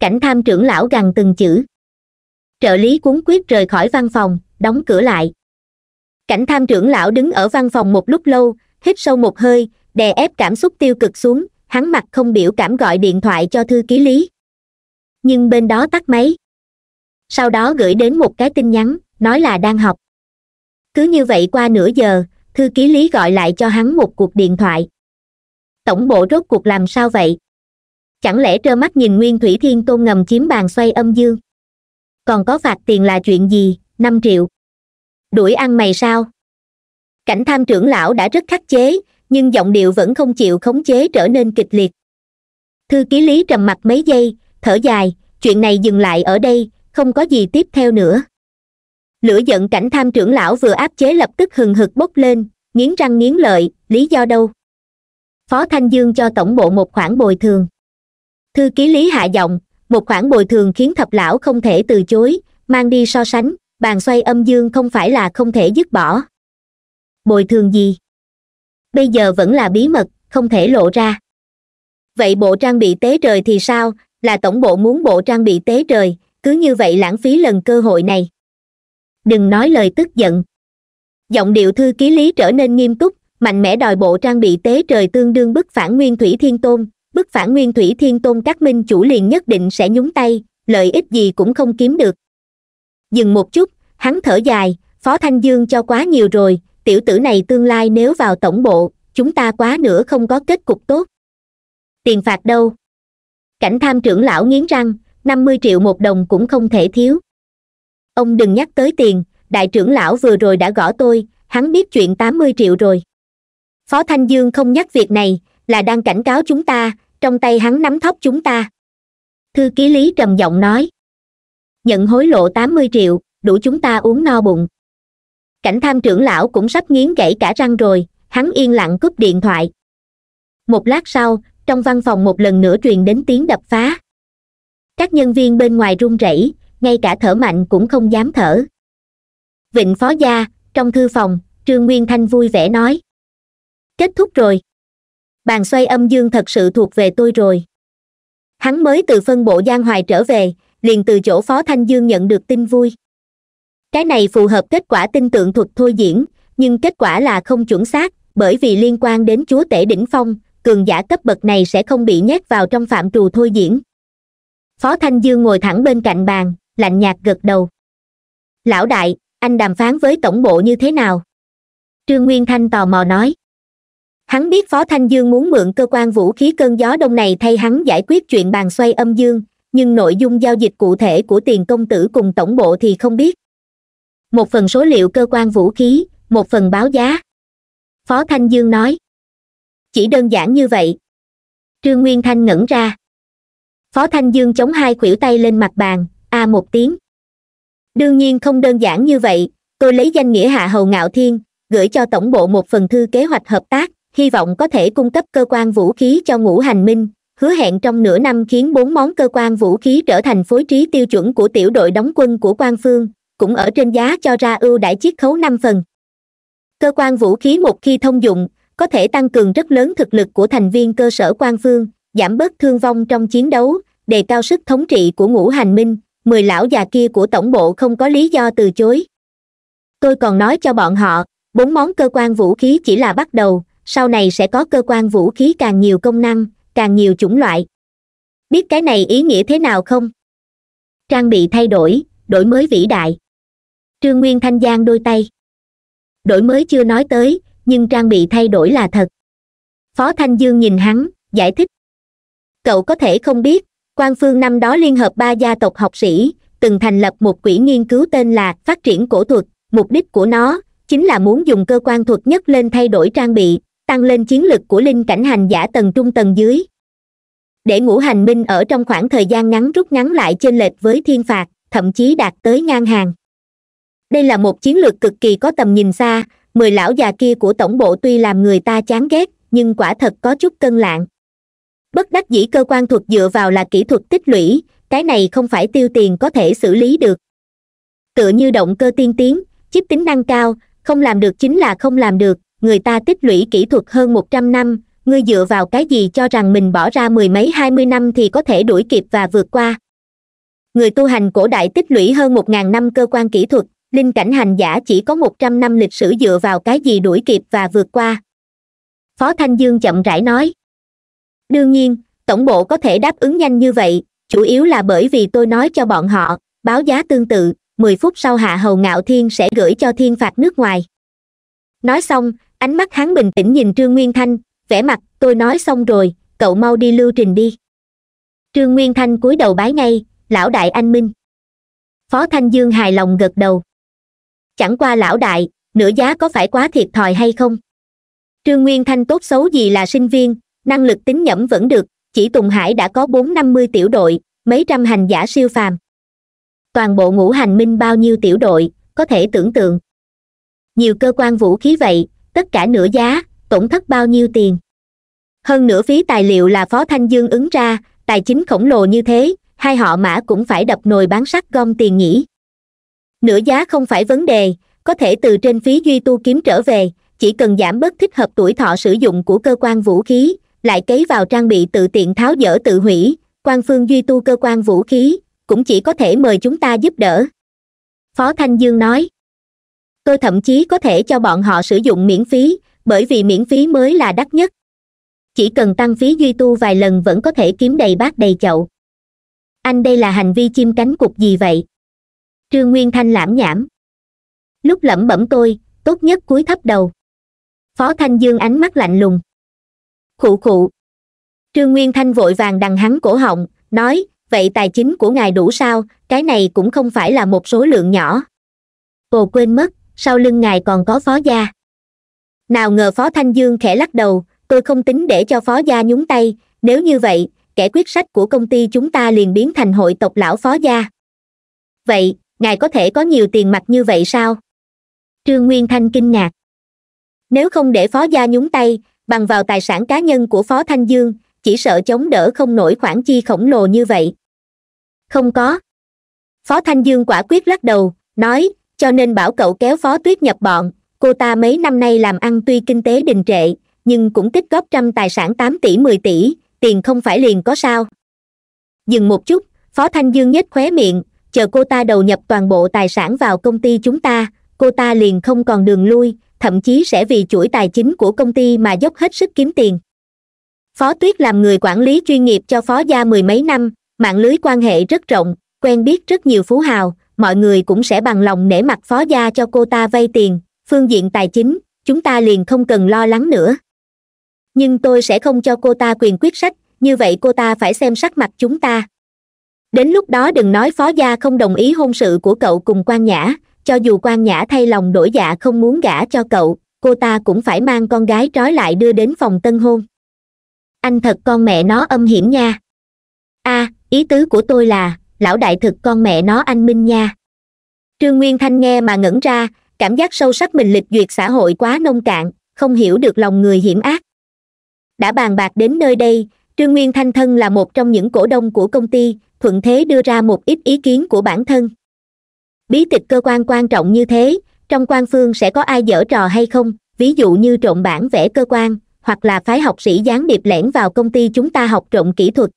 cảnh tham trưởng lão gằn từng chữ trợ lý cuốn quyết rời khỏi văn phòng đóng cửa lại cảnh tham trưởng lão đứng ở văn phòng một lúc lâu hít sâu một hơi đè ép cảm xúc tiêu cực xuống hắn mặt không biểu cảm gọi điện thoại cho thư ký lý nhưng bên đó tắt máy sau đó gửi đến một cái tin nhắn nói là đang học cứ như vậy qua nửa giờ thư ký lý gọi lại cho hắn một cuộc điện thoại tổng bộ rốt cuộc làm sao vậy chẳng lẽ trơ mắt nhìn nguyên thủy thiên tôn ngầm chiếm bàn xoay âm dương còn có phạt tiền là chuyện gì năm triệu đuổi ăn mày sao cảnh tham trưởng lão đã rất khắc chế nhưng giọng điệu vẫn không chịu khống chế trở nên kịch liệt thư ký lý trầm mặt mấy giây thở dài chuyện này dừng lại ở đây không có gì tiếp theo nữa lửa giận cảnh tham trưởng lão vừa áp chế lập tức hừng hực bốc lên nghiến răng nghiến lợi lý do đâu phó thanh dương cho tổng bộ một khoản bồi thường thư ký lý hạ giọng một khoản bồi thường khiến thập lão không thể từ chối mang đi so sánh bàn xoay âm dương không phải là không thể dứt bỏ bồi thường gì bây giờ vẫn là bí mật không thể lộ ra vậy bộ trang bị tế trời thì sao là tổng bộ muốn bộ trang bị tế trời cứ như vậy lãng phí lần cơ hội này đừng nói lời tức giận giọng điệu thư ký lý trở nên nghiêm túc mạnh mẽ đòi bộ trang bị tế trời tương đương bức phản nguyên thủy thiên tôn bức phản nguyên thủy thiên tôn các minh chủ liền nhất định sẽ nhúng tay lợi ích gì cũng không kiếm được dừng một chút hắn thở dài phó thanh dương cho quá nhiều rồi tiểu tử này tương lai nếu vào tổng bộ chúng ta quá nữa không có kết cục tốt tiền phạt đâu cảnh tham trưởng lão nghiến răng năm mươi triệu một đồng cũng không thể thiếu ông đừng nhắc tới tiền đại trưởng lão vừa rồi đã gõ tôi hắn biết chuyện tám mươi triệu rồi phó thanh dương không nhắc việc này là đang cảnh cáo chúng ta trong tay hắn nắm thóc chúng ta thư ký lý trầm giọng nói nhận hối lộ tám mươi triệu đủ chúng ta uống no bụng cảnh tham trưởng lão cũng sắp nghiến gãy cả răng rồi hắn yên lặng cúp điện thoại một lát sau trong văn phòng một lần nữa truyền đến tiếng đập phá các nhân viên bên ngoài run rẩy ngay cả thở mạnh cũng không dám thở vịnh phó gia trong thư phòng trương nguyên thanh vui vẻ nói kết thúc rồi bàn xoay âm dương thật sự thuộc về tôi rồi hắn mới từ phân bộ giang hoài trở về liền từ chỗ phó thanh dương nhận được tin vui cái này phù hợp kết quả tin tượng thuật thôi diễn nhưng kết quả là không chuẩn xác bởi vì liên quan đến chúa tể đỉnh phong cường giả cấp bậc này sẽ không bị nhét vào trong phạm trù thôi diễn phó thanh dương ngồi thẳng bên cạnh bàn lạnh nhạt gật đầu lão đại anh đàm phán với tổng bộ như thế nào trương nguyên thanh tò mò nói hắn biết phó thanh dương muốn mượn cơ quan vũ khí cơn gió đông này thay hắn giải quyết chuyện bàn xoay âm dương nhưng nội dung giao dịch cụ thể của tiền công tử cùng tổng bộ thì không biết một phần số liệu cơ quan vũ khí một phần báo giá phó thanh dương nói chỉ đơn giản như vậy trương nguyên thanh ngẩn ra phó thanh dương chống hai khuỷu tay lên mặt bàn a à một tiếng đương nhiên không đơn giản như vậy tôi lấy danh nghĩa hạ hầu ngạo thiên gửi cho tổng bộ một phần thư kế hoạch hợp tác hy vọng có thể cung cấp cơ quan vũ khí cho ngũ hành minh hứa hẹn trong nửa năm khiến bốn món cơ quan vũ khí trở thành phối trí tiêu chuẩn của tiểu đội đóng quân của quan phương cũng ở trên giá cho ra ưu đãi chiết khấu năm phần cơ quan vũ khí một khi thông dụng có thể tăng cường rất lớn thực lực của thành viên cơ sở quan phương giảm bớt thương vong trong chiến đấu đề cao sức thống trị của ngũ hành minh mười lão già kia của tổng bộ không có lý do từ chối tôi còn nói cho bọn họ bốn món cơ quan vũ khí chỉ là bắt đầu sau này sẽ có cơ quan vũ khí càng nhiều công năng càng nhiều chủng loại biết cái này ý nghĩa thế nào không trang bị thay đổi đổi mới vĩ đại trương nguyên thanh giang đôi tay đổi mới chưa nói tới nhưng trang bị thay đổi là thật phó thanh dương nhìn hắn giải thích cậu có thể không biết quan phương năm đó liên hợp ba gia tộc học sĩ từng thành lập một quỹ nghiên cứu tên là phát triển cổ thuật mục đích của nó chính là muốn dùng cơ quan thuật nhất lên thay đổi trang bị tăng lên chiến lực của linh cảnh hành giả tầng trung tầng dưới để ngũ hành minh ở trong khoảng thời gian ngắn rút ngắn lại trên lệch với thiên phạt thậm chí đạt tới ngang hàng đây là một chiến lược cực kỳ có tầm nhìn xa mười lão già kia của tổng bộ tuy làm người ta chán ghét nhưng quả thật có chút cân lạng bất đắc dĩ cơ quan thuật dựa vào là kỹ thuật tích lũy cái này không phải tiêu tiền có thể xử lý được tựa như động cơ tiên tiến chip tính năng cao không làm được chính là không làm được người ta tích lũy kỹ thuật hơn một trăm năm ngươi dựa vào cái gì cho rằng mình bỏ ra mười mấy hai mươi năm thì có thể đuổi kịp và vượt qua người tu hành cổ đại tích lũy hơn một ngàn năm cơ quan kỹ thuật linh cảnh hành giả chỉ có một trăm năm lịch sử dựa vào cái gì đuổi kịp và vượt qua phó thanh dương chậm rãi nói đương nhiên tổng bộ có thể đáp ứng nhanh như vậy chủ yếu là bởi vì tôi nói cho bọn họ báo giá tương tự mười phút sau hạ hầu ngạo thiên sẽ gửi cho thiên phạt nước ngoài nói xong ánh mắt hắn bình tĩnh nhìn trương nguyên thanh vẻ mặt tôi nói xong rồi cậu mau đi lưu trình đi trương nguyên thanh cúi đầu bái ngay lão đại anh minh phó thanh dương hài lòng gật đầu chẳng qua lão đại nửa giá có phải quá thiệt thòi hay không trương nguyên thanh tốt xấu gì là sinh viên năng lực tính nhẩm vẫn được chỉ tùng hải đã có bốn năm mươi tiểu đội mấy trăm hành giả siêu phàm toàn bộ ngũ hành minh bao nhiêu tiểu đội có thể tưởng tượng nhiều cơ quan vũ khí vậy tất cả nửa giá tổn thất bao nhiêu tiền hơn nửa phí tài liệu là phó thanh dương ứng ra tài chính khổng lồ như thế hai họ mã cũng phải đập nồi bán sắt gom tiền nhỉ nửa giá không phải vấn đề có thể từ trên phí duy tu kiếm trở về chỉ cần giảm bớt thích hợp tuổi thọ sử dụng của cơ quan vũ khí lại cấy vào trang bị tự tiện tháo dỡ tự hủy quan phương duy tu cơ quan vũ khí cũng chỉ có thể mời chúng ta giúp đỡ phó thanh dương nói tôi thậm chí có thể cho bọn họ sử dụng miễn phí bởi vì miễn phí mới là đắt nhất chỉ cần tăng phí duy tu vài lần vẫn có thể kiếm đầy bát đầy chậu anh đây là hành vi chim cánh cục gì vậy trương nguyên thanh lãm nhảm lúc lẩm bẩm tôi tốt nhất cúi thấp đầu phó thanh dương ánh mắt lạnh lùng khụ khụ trương nguyên thanh vội vàng đằng hắn cổ họng nói vậy tài chính của ngài đủ sao cái này cũng không phải là một số lượng nhỏ ồ quên mất sau lưng ngài còn có phó gia nào ngờ phó thanh dương khẽ lắc đầu tôi không tính để cho phó gia nhúng tay nếu như vậy kẻ quyết sách của công ty chúng ta liền biến thành hội tộc lão phó gia vậy ngài có thể có nhiều tiền mặt như vậy sao trương nguyên thanh kinh ngạc nếu không để phó gia nhúng tay bằng vào tài sản cá nhân của phó thanh dương chỉ sợ chống đỡ không nổi khoản chi khổng lồ như vậy không có phó thanh dương quả quyết lắc đầu nói cho nên bảo cậu kéo phó tuyết nhập bọn cô ta mấy năm nay làm ăn tuy kinh tế đình trệ nhưng cũng tích góp trăm tài sản tám tỷ mười tỷ tiền không phải liền có sao dừng một chút phó thanh dương nhếch khóe miệng chờ cô ta đầu nhập toàn bộ tài sản vào công ty chúng ta cô ta liền không còn đường lui thậm chí sẽ vì chuỗi tài chính của công ty mà dốc hết sức kiếm tiền phó tuyết làm người quản lý chuyên nghiệp cho phó gia mười mấy năm mạng lưới quan hệ rất rộng quen biết rất nhiều phú hào mọi người cũng sẽ bằng lòng nể mặt phó gia cho cô ta vay tiền phương diện tài chính chúng ta liền không cần lo lắng nữa nhưng tôi sẽ không cho cô ta quyền quyết sách như vậy cô ta phải xem sắc mặt chúng ta đến lúc đó đừng nói phó gia không đồng ý hôn sự của cậu cùng quan nhã cho dù quan nhã thay lòng đổi dạ không muốn gả cho cậu cô ta cũng phải mang con gái trói lại đưa đến phòng tân hôn anh thật con mẹ nó âm hiểm nha a à, ý tứ của tôi là lão đại thực con mẹ nó anh minh nha trương nguyên thanh nghe mà ngẩn ra cảm giác sâu sắc mình lịch duyệt xã hội quá nông cạn không hiểu được lòng người hiểm ác đã bàn bạc đến nơi đây trương nguyên thanh thân là một trong những cổ đông của công ty thuận thế đưa ra một ít ý kiến của bản thân bí tịch cơ quan quan trọng như thế trong quan phương sẽ có ai dở trò hay không ví dụ như trộn bản vẽ cơ quan hoặc là phái học sĩ gián điệp lẻn vào công ty chúng ta học trộn kỹ thuật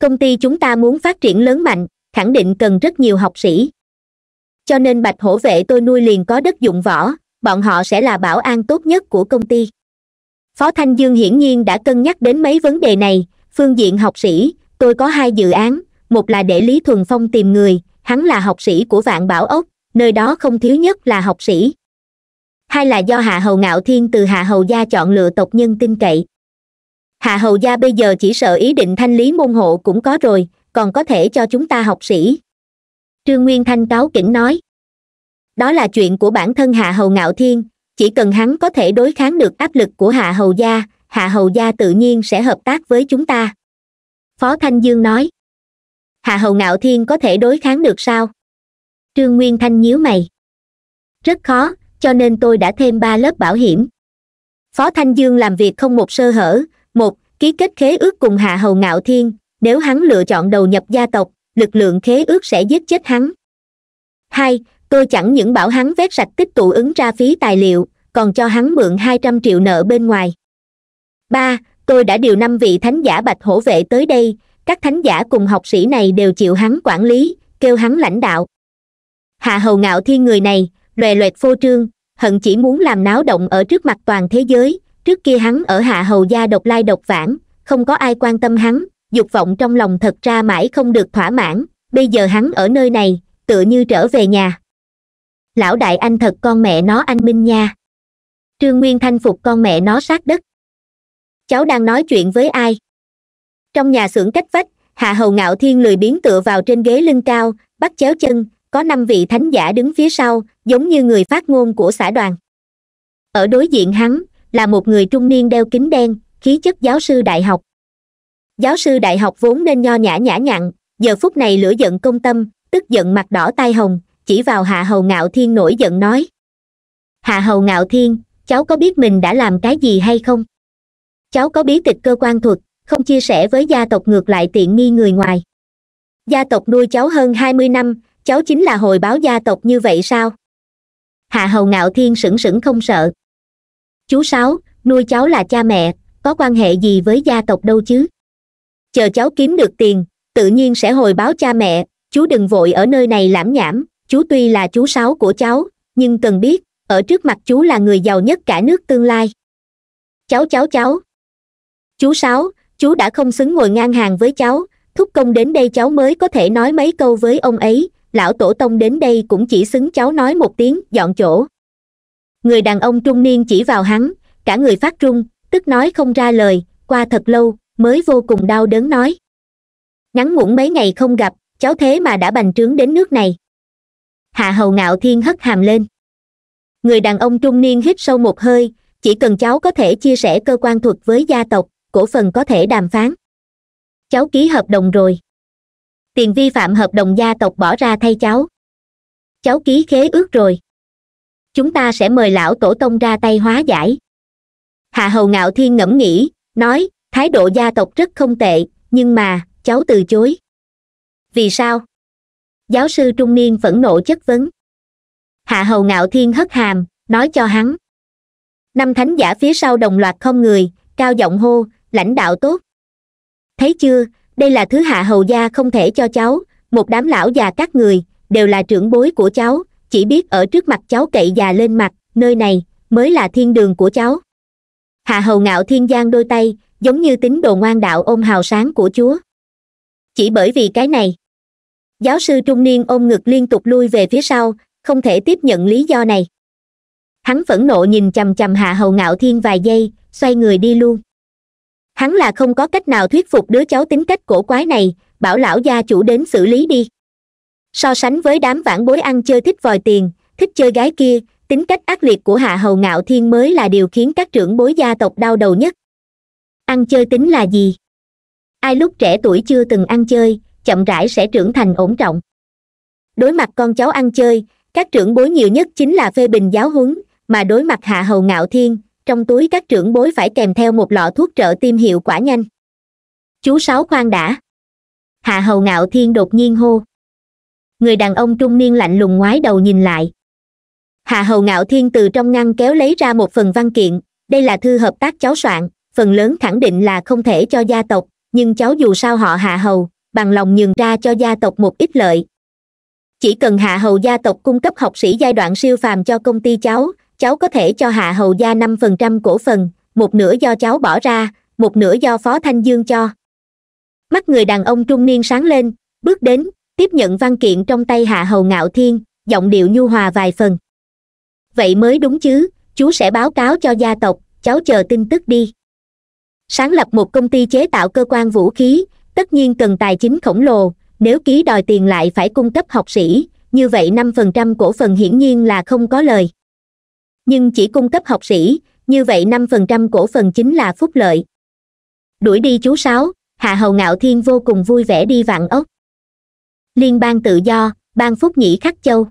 công ty chúng ta muốn phát triển lớn mạnh khẳng định cần rất nhiều học sĩ cho nên bạch hổ vệ tôi nuôi liền có đất dụng võ bọn họ sẽ là bảo an tốt nhất của công ty phó thanh dương hiển nhiên đã cân nhắc đến mấy vấn đề này phương diện học sĩ tôi có hai dự án một là để lý thuần phong tìm người hắn là học sĩ của vạn bảo ốc nơi đó không thiếu nhất là học sĩ hai là do hạ hầu ngạo thiên từ hạ hầu gia chọn lựa tộc nhân tin cậy hạ hầu gia bây giờ chỉ sợ ý định thanh lý môn hộ cũng có rồi còn có thể cho chúng ta học sĩ trương nguyên thanh cáo kỉnh nói đó là chuyện của bản thân hạ hầu ngạo thiên chỉ cần hắn có thể đối kháng được áp lực của hạ hầu gia hạ hầu gia tự nhiên sẽ hợp tác với chúng ta phó thanh dương nói hạ hầu ngạo thiên có thể đối kháng được sao trương nguyên thanh nhíu mày rất khó cho nên tôi đã thêm ba lớp bảo hiểm phó thanh dương làm việc không một sơ hở một ký kết khế ước cùng hạ hầu ngạo thiên nếu hắn lựa chọn đầu nhập gia tộc lực lượng khế ước sẽ giết chết hắn hai tôi chẳng những bảo hắn vét sạch tích tụ ứng ra phí tài liệu còn cho hắn mượn hai trăm triệu nợ bên ngoài ba tôi đã điều năm vị thánh giả bạch hổ vệ tới đây các thánh giả cùng học sĩ này đều chịu hắn quản lý kêu hắn lãnh đạo hạ hầu ngạo thiên người này loè loẹt phô trương hận chỉ muốn làm náo động ở trước mặt toàn thế giới trước kia hắn ở hạ hầu gia độc lai độc vãng không có ai quan tâm hắn dục vọng trong lòng thật ra mãi không được thỏa mãn bây giờ hắn ở nơi này tựa như trở về nhà lão đại anh thật con mẹ nó anh minh nha trương nguyên thanh phục con mẹ nó sát đất cháu đang nói chuyện với ai trong nhà xưởng cách vách hạ hầu ngạo thiên lười biến tựa vào trên ghế lưng cao bắt chéo chân có năm vị thánh giả đứng phía sau giống như người phát ngôn của xã đoàn ở đối diện hắn là một người trung niên đeo kính đen khí chất giáo sư đại học giáo sư đại học vốn nên nho nhã nhã nhặn giờ phút này lửa giận công tâm tức giận mặt đỏ tai hồng chỉ vào hạ hầu ngạo thiên nổi giận nói hạ hầu ngạo thiên cháu có biết mình đã làm cái gì hay không cháu có bí tịch cơ quan thuật không chia sẻ với gia tộc ngược lại tiện nghi người ngoài gia tộc nuôi cháu hơn hai mươi năm cháu chính là hồi báo gia tộc như vậy sao hạ hầu ngạo thiên sững sững không sợ chú sáu nuôi cháu là cha mẹ có quan hệ gì với gia tộc đâu chứ chờ cháu kiếm được tiền tự nhiên sẽ hồi báo cha mẹ chú đừng vội ở nơi này lãm nhảm chú tuy là chú sáu của cháu nhưng cần biết ở trước mặt chú là người giàu nhất cả nước tương lai cháu cháu cháu chú sáu chú đã không xứng ngồi ngang hàng với cháu thúc công đến đây cháu mới có thể nói mấy câu với ông ấy lão tổ tông đến đây cũng chỉ xứng cháu nói một tiếng dọn chỗ người đàn ông trung niên chỉ vào hắn cả người phát trung tức nói không ra lời qua thật lâu mới vô cùng đau đớn nói ngắn ngủn mấy ngày không gặp cháu thế mà đã bành trướng đến nước này hạ hầu ngạo thiên hất hàm lên người đàn ông trung niên hít sâu một hơi chỉ cần cháu có thể chia sẻ cơ quan thuật với gia tộc cổ phần có thể đàm phán cháu ký hợp đồng rồi tiền vi phạm hợp đồng gia tộc bỏ ra thay cháu cháu ký khế ước rồi chúng ta sẽ mời lão tổ tông ra tay hóa giải hạ hầu ngạo thiên ngẫm nghĩ nói thái độ gia tộc rất không tệ nhưng mà cháu từ chối vì sao giáo sư trung niên phẫn nộ chất vấn hạ hầu ngạo thiên hất hàm nói cho hắn năm thánh giả phía sau đồng loạt không người cao giọng hô lãnh đạo tốt thấy chưa đây là thứ hạ hầu gia không thể cho cháu một đám lão già các người đều là trưởng bối của cháu chỉ biết ở trước mặt cháu cậy già lên mặt nơi này mới là thiên đường của cháu hạ hầu ngạo thiên giang đôi tay giống như tín đồ ngoan đạo ôm hào sáng của chúa chỉ bởi vì cái này giáo sư trung niên ôm ngực liên tục lui về phía sau không thể tiếp nhận lý do này hắn phẫn nộ nhìn chầm chầm hạ hầu ngạo thiên vài giây xoay người đi luôn hắn là không có cách nào thuyết phục đứa cháu tính cách cổ quái này bảo lão gia chủ đến xử lý đi so sánh với đám vãn bối ăn chơi thích vòi tiền thích chơi gái kia tính cách ác liệt của hạ hầu ngạo thiên mới là điều khiến các trưởng bối gia tộc đau đầu nhất ăn chơi tính là gì ai lúc trẻ tuổi chưa từng ăn chơi chậm rãi sẽ trưởng thành ổn trọng đối mặt con cháu ăn chơi các trưởng bối nhiều nhất chính là phê bình giáo huấn mà đối mặt hạ hầu ngạo thiên trong túi các trưởng bối phải kèm theo một lọ thuốc trợ tim hiệu quả nhanh chú sáu khoan đã hạ hầu ngạo thiên đột nhiên hô người đàn ông trung niên lạnh lùng ngoái đầu nhìn lại hạ hầu ngạo thiên từ trong ngăn kéo lấy ra một phần văn kiện đây là thư hợp tác cháu soạn phần lớn khẳng định là không thể cho gia tộc nhưng cháu dù sao họ hạ hầu bằng lòng nhường ra cho gia tộc một ít lợi chỉ cần hạ hầu gia tộc cung cấp học sĩ giai đoạn siêu phàm cho công ty cháu cháu có thể cho hạ hầu gia năm phần trăm cổ phần một nửa do cháu bỏ ra một nửa do phó thanh dương cho mắt người đàn ông trung niên sáng lên bước đến tiếp nhận văn kiện trong tay hạ hầu ngạo thiên giọng điệu nhu hòa vài phần vậy mới đúng chứ chú sẽ báo cáo cho gia tộc cháu chờ tin tức đi sáng lập một công ty chế tạo cơ quan vũ khí tất nhiên cần tài chính khổng lồ nếu ký đòi tiền lại phải cung cấp học sĩ như vậy năm phần trăm cổ phần hiển nhiên là không có lời nhưng chỉ cung cấp học sĩ như vậy năm phần trăm cổ phần chính là phúc lợi đuổi đi chú sáu hạ hầu ngạo thiên vô cùng vui vẻ đi vạn ốc liên bang tự do bang phúc nhĩ khắc châu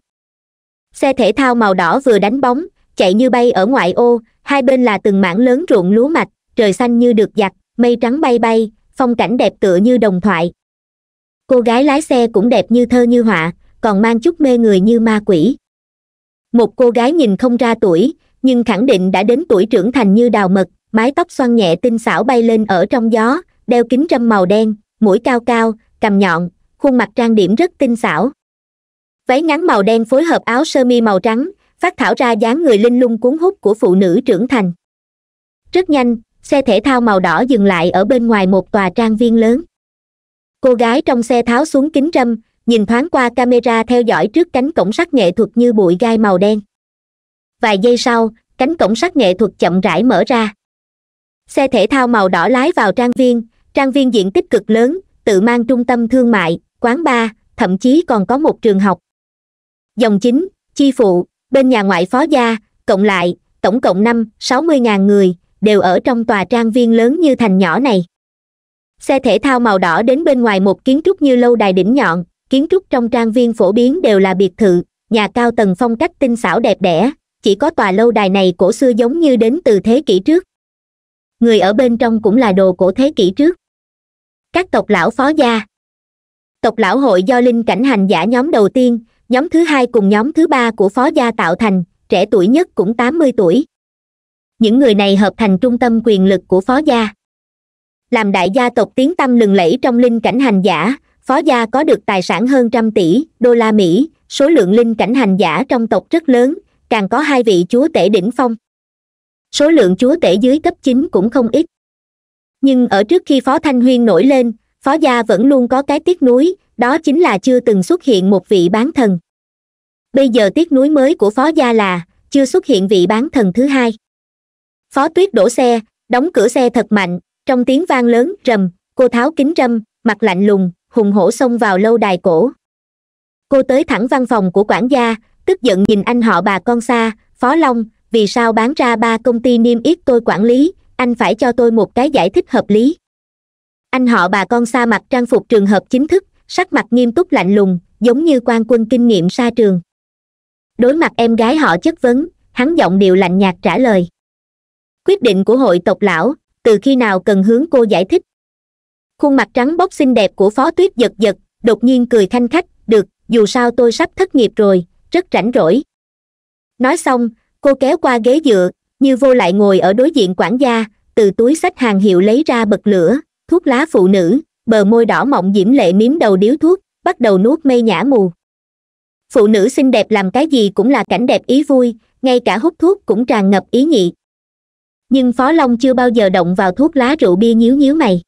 xe thể thao màu đỏ vừa đánh bóng chạy như bay ở ngoại ô hai bên là từng mảng lớn ruộng lúa mạch trời xanh như được giặt mây trắng bay bay phong cảnh đẹp tựa như đồng thoại cô gái lái xe cũng đẹp như thơ như họa còn mang chút mê người như ma quỷ một cô gái nhìn không ra tuổi nhưng khẳng định đã đến tuổi trưởng thành như đào mật mái tóc xoăn nhẹ tinh xảo bay lên ở trong gió đeo kính râm màu đen mũi cao cao cầm nhọn khuôn mặt trang điểm rất tinh xảo váy ngắn màu đen phối hợp áo sơ mi màu trắng phát thảo ra dáng người linh lung cuốn hút của phụ nữ trưởng thành rất nhanh xe thể thao màu đỏ dừng lại ở bên ngoài một tòa trang viên lớn cô gái trong xe tháo xuống kính râm nhìn thoáng qua camera theo dõi trước cánh cổng sắt nghệ thuật như bụi gai màu đen vài giây sau cánh cổng sắt nghệ thuật chậm rãi mở ra xe thể thao màu đỏ lái vào trang viên trang viên diện tích cực lớn tự mang trung tâm thương mại quán bar thậm chí còn có một trường học dòng chính chi phụ bên nhà ngoại phó gia cộng lại tổng cộng năm sáu mươi ngàn người đều ở trong tòa trang viên lớn như thành nhỏ này xe thể thao màu đỏ đến bên ngoài một kiến trúc như lâu đài đỉnh nhọn kiến trúc trong trang viên phổ biến đều là biệt thự nhà cao tầng phong cách tinh xảo đẹp đẽ chỉ có tòa lâu đài này cổ xưa giống như đến từ thế kỷ trước người ở bên trong cũng là đồ cổ thế kỷ trước các tộc lão phó gia tộc lão hội do linh cảnh hành giả nhóm đầu tiên nhóm thứ hai cùng nhóm thứ ba của phó gia tạo thành trẻ tuổi nhất cũng tám mươi tuổi những người này hợp thành trung tâm quyền lực của phó gia làm đại gia tộc tiếng tâm lừng lẫy trong linh cảnh hành giả phó gia có được tài sản hơn trăm tỷ đô la mỹ số lượng linh cảnh hành giả trong tộc rất lớn càng có hai vị chúa tể đỉnh phong số lượng chúa tể dưới cấp chín cũng không ít nhưng ở trước khi phó thanh huyên nổi lên phó gia vẫn luôn có cái tiếc nuối đó chính là chưa từng xuất hiện một vị bán thần bây giờ tiếc nuối mới của phó gia là chưa xuất hiện vị bán thần thứ hai phó tuyết đổ xe đóng cửa xe thật mạnh trong tiếng vang lớn rầm cô tháo kính râm mặt lạnh lùng hùng hổ xông vào lâu đài cổ cô tới thẳng văn phòng của quản gia tức giận nhìn anh họ bà con xa phó long vì sao bán ra ba công ty niêm yết tôi quản lý anh phải cho tôi một cái giải thích hợp lý anh họ bà con xa mặt trang phục trường hợp chính thức sắc mặt nghiêm túc lạnh lùng giống như quan quân kinh nghiệm xa trường đối mặt em gái họ chất vấn hắn giọng điệu lạnh nhạt trả lời quyết định của hội tộc lão từ khi nào cần hướng cô giải thích khuôn mặt trắng bóc xinh đẹp của phó tuyết giật giật đột nhiên cười thanh khách được dù sao tôi sắp thất nghiệp rồi rất rảnh rỗi nói xong cô kéo qua ghế dựa như vô lại ngồi ở đối diện quản gia từ túi sách hàng hiệu lấy ra bật lửa thuốc lá phụ nữ bờ môi đỏ mọng diễm lệ miếm đầu điếu thuốc bắt đầu nuốt mây nhã mù phụ nữ xinh đẹp làm cái gì cũng là cảnh đẹp ý vui ngay cả hút thuốc cũng tràn ngập ý nhị nhưng phó long chưa bao giờ động vào thuốc lá rượu bia nhíu nhíu mày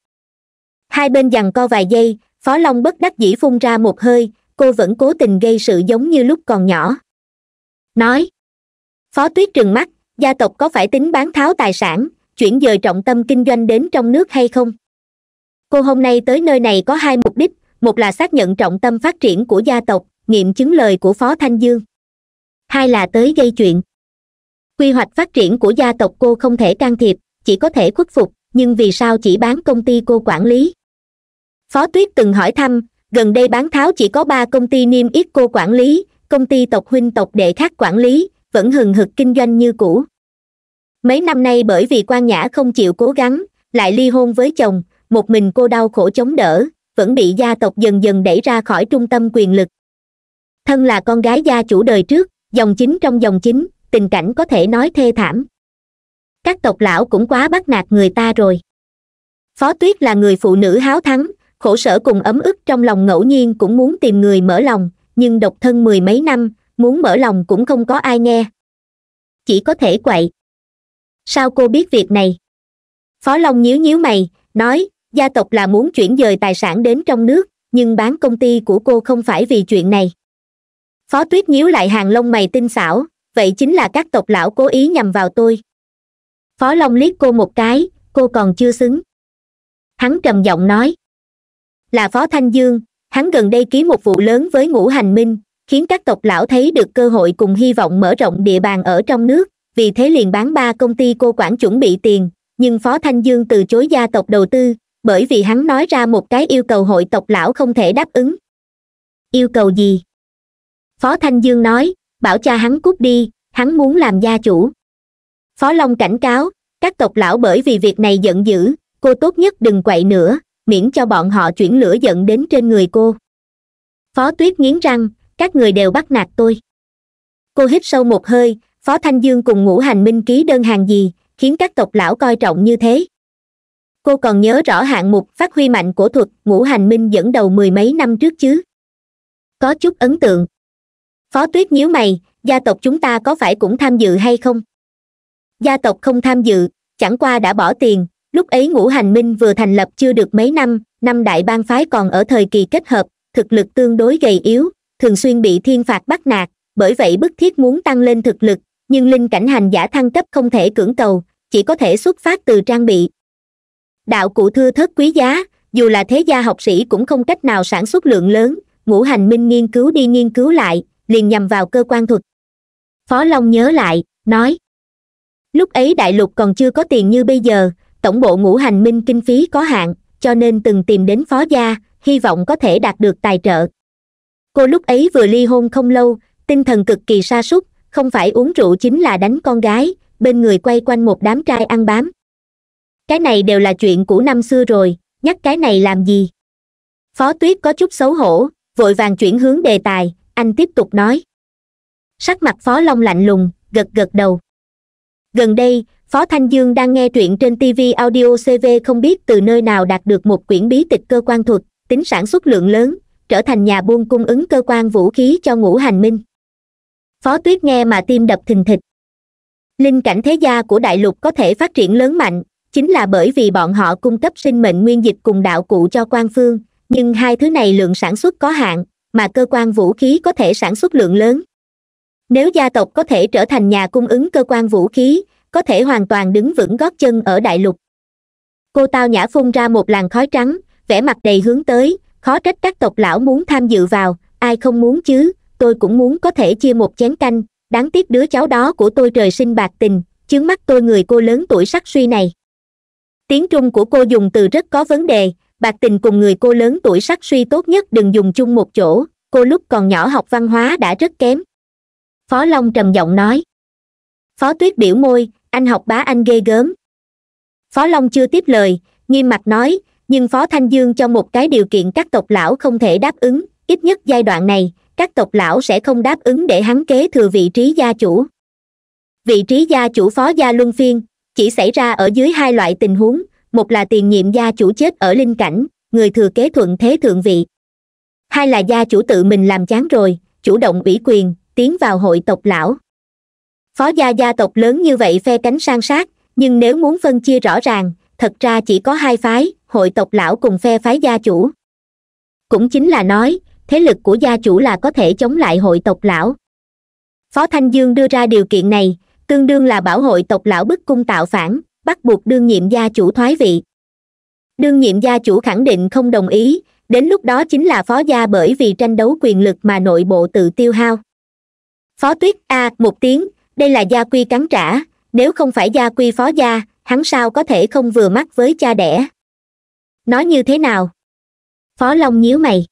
hai bên giằng co vài giây phó long bất đắc dĩ phun ra một hơi cô vẫn cố tình gây sự giống như lúc còn nhỏ nói phó tuyết trừng mắt gia tộc có phải tính bán tháo tài sản chuyển dời trọng tâm kinh doanh đến trong nước hay không cô hôm nay tới nơi này có hai mục đích một là xác nhận trọng tâm phát triển của gia tộc nghiệm chứng lời của phó thanh dương hai là tới gây chuyện quy hoạch phát triển của gia tộc cô không thể can thiệp chỉ có thể khuất phục nhưng vì sao chỉ bán công ty cô quản lý phó tuyết từng hỏi thăm gần đây bán tháo chỉ có ba công ty niêm yết cô quản lý công ty tộc huynh tộc đệ khác quản lý vẫn hừng hực kinh doanh như cũ mấy năm nay bởi vì quan nhã không chịu cố gắng lại ly hôn với chồng một mình cô đau khổ chống đỡ vẫn bị gia tộc dần dần đẩy ra khỏi trung tâm quyền lực thân là con gái gia chủ đời trước dòng chính trong dòng chính tình cảnh có thể nói thê thảm các tộc lão cũng quá bắt nạt người ta rồi phó tuyết là người phụ nữ háo thắng khổ sở cùng ấm ức trong lòng ngẫu nhiên cũng muốn tìm người mở lòng nhưng độc thân mười mấy năm muốn mở lòng cũng không có ai nghe chỉ có thể quậy sao cô biết việc này phó long nhíu nhíu mày nói gia tộc là muốn chuyển dời tài sản đến trong nước nhưng bán công ty của cô không phải vì chuyện này phó tuyết nhíu lại hàng lông mày tinh xảo vậy chính là các tộc lão cố ý nhằm vào tôi phó long liếc cô một cái cô còn chưa xứng hắn trầm giọng nói là phó thanh dương hắn gần đây ký một vụ lớn với ngũ hành minh khiến các tộc lão thấy được cơ hội cùng hy vọng mở rộng địa bàn ở trong nước vì thế liền bán ba công ty cô quản chuẩn bị tiền nhưng phó thanh dương từ chối gia tộc đầu tư bởi vì hắn nói ra một cái yêu cầu hội tộc lão không thể đáp ứng yêu cầu gì phó thanh dương nói bảo cha hắn cút đi hắn muốn làm gia chủ phó long cảnh cáo các tộc lão bởi vì việc này giận dữ cô tốt nhất đừng quậy nữa miễn cho bọn họ chuyển lửa giận đến trên người cô phó tuyết nghiến răng các người đều bắt nạt tôi cô hít sâu một hơi phó thanh dương cùng ngũ hành minh ký đơn hàng gì khiến các tộc lão coi trọng như thế cô còn nhớ rõ hạng mục phát huy mạnh của thuật ngũ hành minh dẫn đầu mười mấy năm trước chứ có chút ấn tượng phó tuyết nhíu mày gia tộc chúng ta có phải cũng tham dự hay không gia tộc không tham dự chẳng qua đã bỏ tiền lúc ấy ngũ hành minh vừa thành lập chưa được mấy năm năm đại bang phái còn ở thời kỳ kết hợp thực lực tương đối gầy yếu thường xuyên bị thiên phạt bắt nạt bởi vậy bức thiết muốn tăng lên thực lực nhưng linh cảnh hành giả thăng cấp không thể cưỡng cầu chỉ có thể xuất phát từ trang bị đạo cụ thưa thất quý giá dù là thế gia học sĩ cũng không cách nào sản xuất lượng lớn ngũ hành minh nghiên cứu đi nghiên cứu lại liền nhằm vào cơ quan thuật phó long nhớ lại nói lúc ấy đại lục còn chưa có tiền như bây giờ tổng bộ ngũ hành minh kinh phí có hạn cho nên từng tìm đến phó gia hy vọng có thể đạt được tài trợ cô lúc ấy vừa ly hôn không lâu tinh thần cực kỳ sa sút không phải uống rượu chính là đánh con gái bên người quay quanh một đám trai ăn bám cái này đều là chuyện của năm xưa rồi nhắc cái này làm gì phó tuyết có chút xấu hổ vội vàng chuyển hướng đề tài anh tiếp tục nói sắc mặt phó long lạnh lùng gật gật đầu gần đây phó thanh dương đang nghe truyện trên tv audio cv không biết từ nơi nào đạt được một quyển bí tịch cơ quan thuật tính sản xuất lượng lớn trở thành nhà buôn cung ứng cơ quan vũ khí cho ngũ hành minh phó tuyết nghe mà tim đập thình thịch linh cảnh thế gia của đại lục có thể phát triển lớn mạnh chính là bởi vì bọn họ cung cấp sinh mệnh nguyên dịch cùng đạo cụ cho quan phương nhưng hai thứ này lượng sản xuất có hạn mà cơ quan vũ khí có thể sản xuất lượng lớn nếu gia tộc có thể trở thành nhà cung ứng cơ quan vũ khí có thể hoàn toàn đứng vững gót chân ở đại lục cô tao nhã phun ra một làn khói trắng vẻ mặt đầy hướng tới khó trách các tộc lão muốn tham dự vào ai không muốn chứ tôi cũng muốn có thể chia một chén canh đáng tiếc đứa cháu đó của tôi trời sinh bạc tình chướng mắt tôi người cô lớn tuổi sắc suy này tiếng trung của cô dùng từ rất có vấn đề bạc tình cùng người cô lớn tuổi sắc suy tốt nhất đừng dùng chung một chỗ cô lúc còn nhỏ học văn hóa đã rất kém phó long trầm giọng nói phó tuyết biểu môi anh học bá anh ghê gớm phó long chưa tiếp lời nghiêm mặt nói nhưng phó thanh dương cho một cái điều kiện các tộc lão không thể đáp ứng ít nhất giai đoạn này các tộc lão sẽ không đáp ứng để hắn kế thừa vị trí gia chủ vị trí gia chủ phó gia luân phiên chỉ xảy ra ở dưới hai loại tình huống một là tiền nhiệm gia chủ chết ở linh cảnh người thừa kế thuận thế thượng vị hai là gia chủ tự mình làm chán rồi chủ động ủy quyền tiến vào hội tộc lão phó gia gia tộc lớn như vậy phe cánh sang sát nhưng nếu muốn phân chia rõ ràng thật ra chỉ có hai phái hội tộc lão cùng phe phái gia chủ cũng chính là nói thế lực của gia chủ là có thể chống lại hội tộc lão phó thanh dương đưa ra điều kiện này tương đương là bảo hội tộc lão bức cung tạo phản bắt buộc đương nhiệm gia chủ thoái vị đương nhiệm gia chủ khẳng định không đồng ý đến lúc đó chính là phó gia bởi vì tranh đấu quyền lực mà nội bộ tự tiêu hao phó tuyết a một tiếng đây là gia quy cắn trả nếu không phải gia quy phó gia hắn sao có thể không vừa mắt với cha đẻ nói như thế nào phó long nhíu mày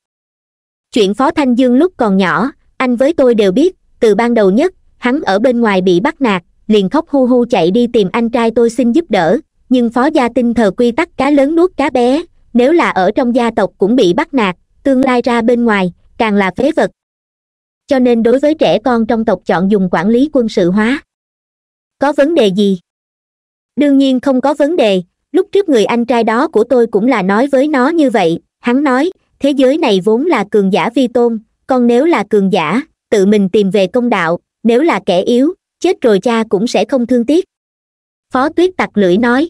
chuyện phó thanh dương lúc còn nhỏ anh với tôi đều biết từ ban đầu nhất hắn ở bên ngoài bị bắt nạt liền khóc hu hu chạy đi tìm anh trai tôi xin giúp đỡ nhưng phó gia tinh thờ quy tắc cá lớn nuốt cá bé nếu là ở trong gia tộc cũng bị bắt nạt tương lai ra bên ngoài càng là phế vật cho nên đối với trẻ con trong tộc chọn dùng quản lý quân sự hóa có vấn đề gì đương nhiên không có vấn đề lúc trước người anh trai đó của tôi cũng là nói với nó như vậy hắn nói thế giới này vốn là cường giả vi tôn con nếu là cường giả tự mình tìm về công đạo nếu là kẻ yếu chết rồi cha cũng sẽ không thương tiếc phó tuyết tặc lưỡi nói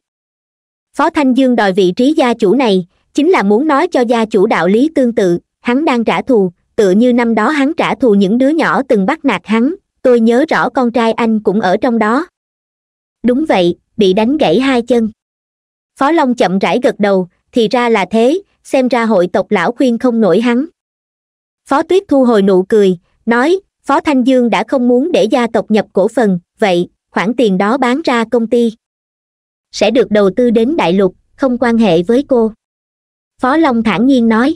phó thanh dương đòi vị trí gia chủ này chính là muốn nói cho gia chủ đạo lý tương tự hắn đang trả thù tựa như năm đó hắn trả thù những đứa nhỏ từng bắt nạt hắn tôi nhớ rõ con trai anh cũng ở trong đó đúng vậy bị đánh gãy hai chân phó long chậm rãi gật đầu thì ra là thế xem ra hội tộc lão khuyên không nổi hắn phó tuyết thu hồi nụ cười nói phó thanh dương đã không muốn để gia tộc nhập cổ phần vậy khoản tiền đó bán ra công ty sẽ được đầu tư đến đại lục không quan hệ với cô phó long thản nhiên nói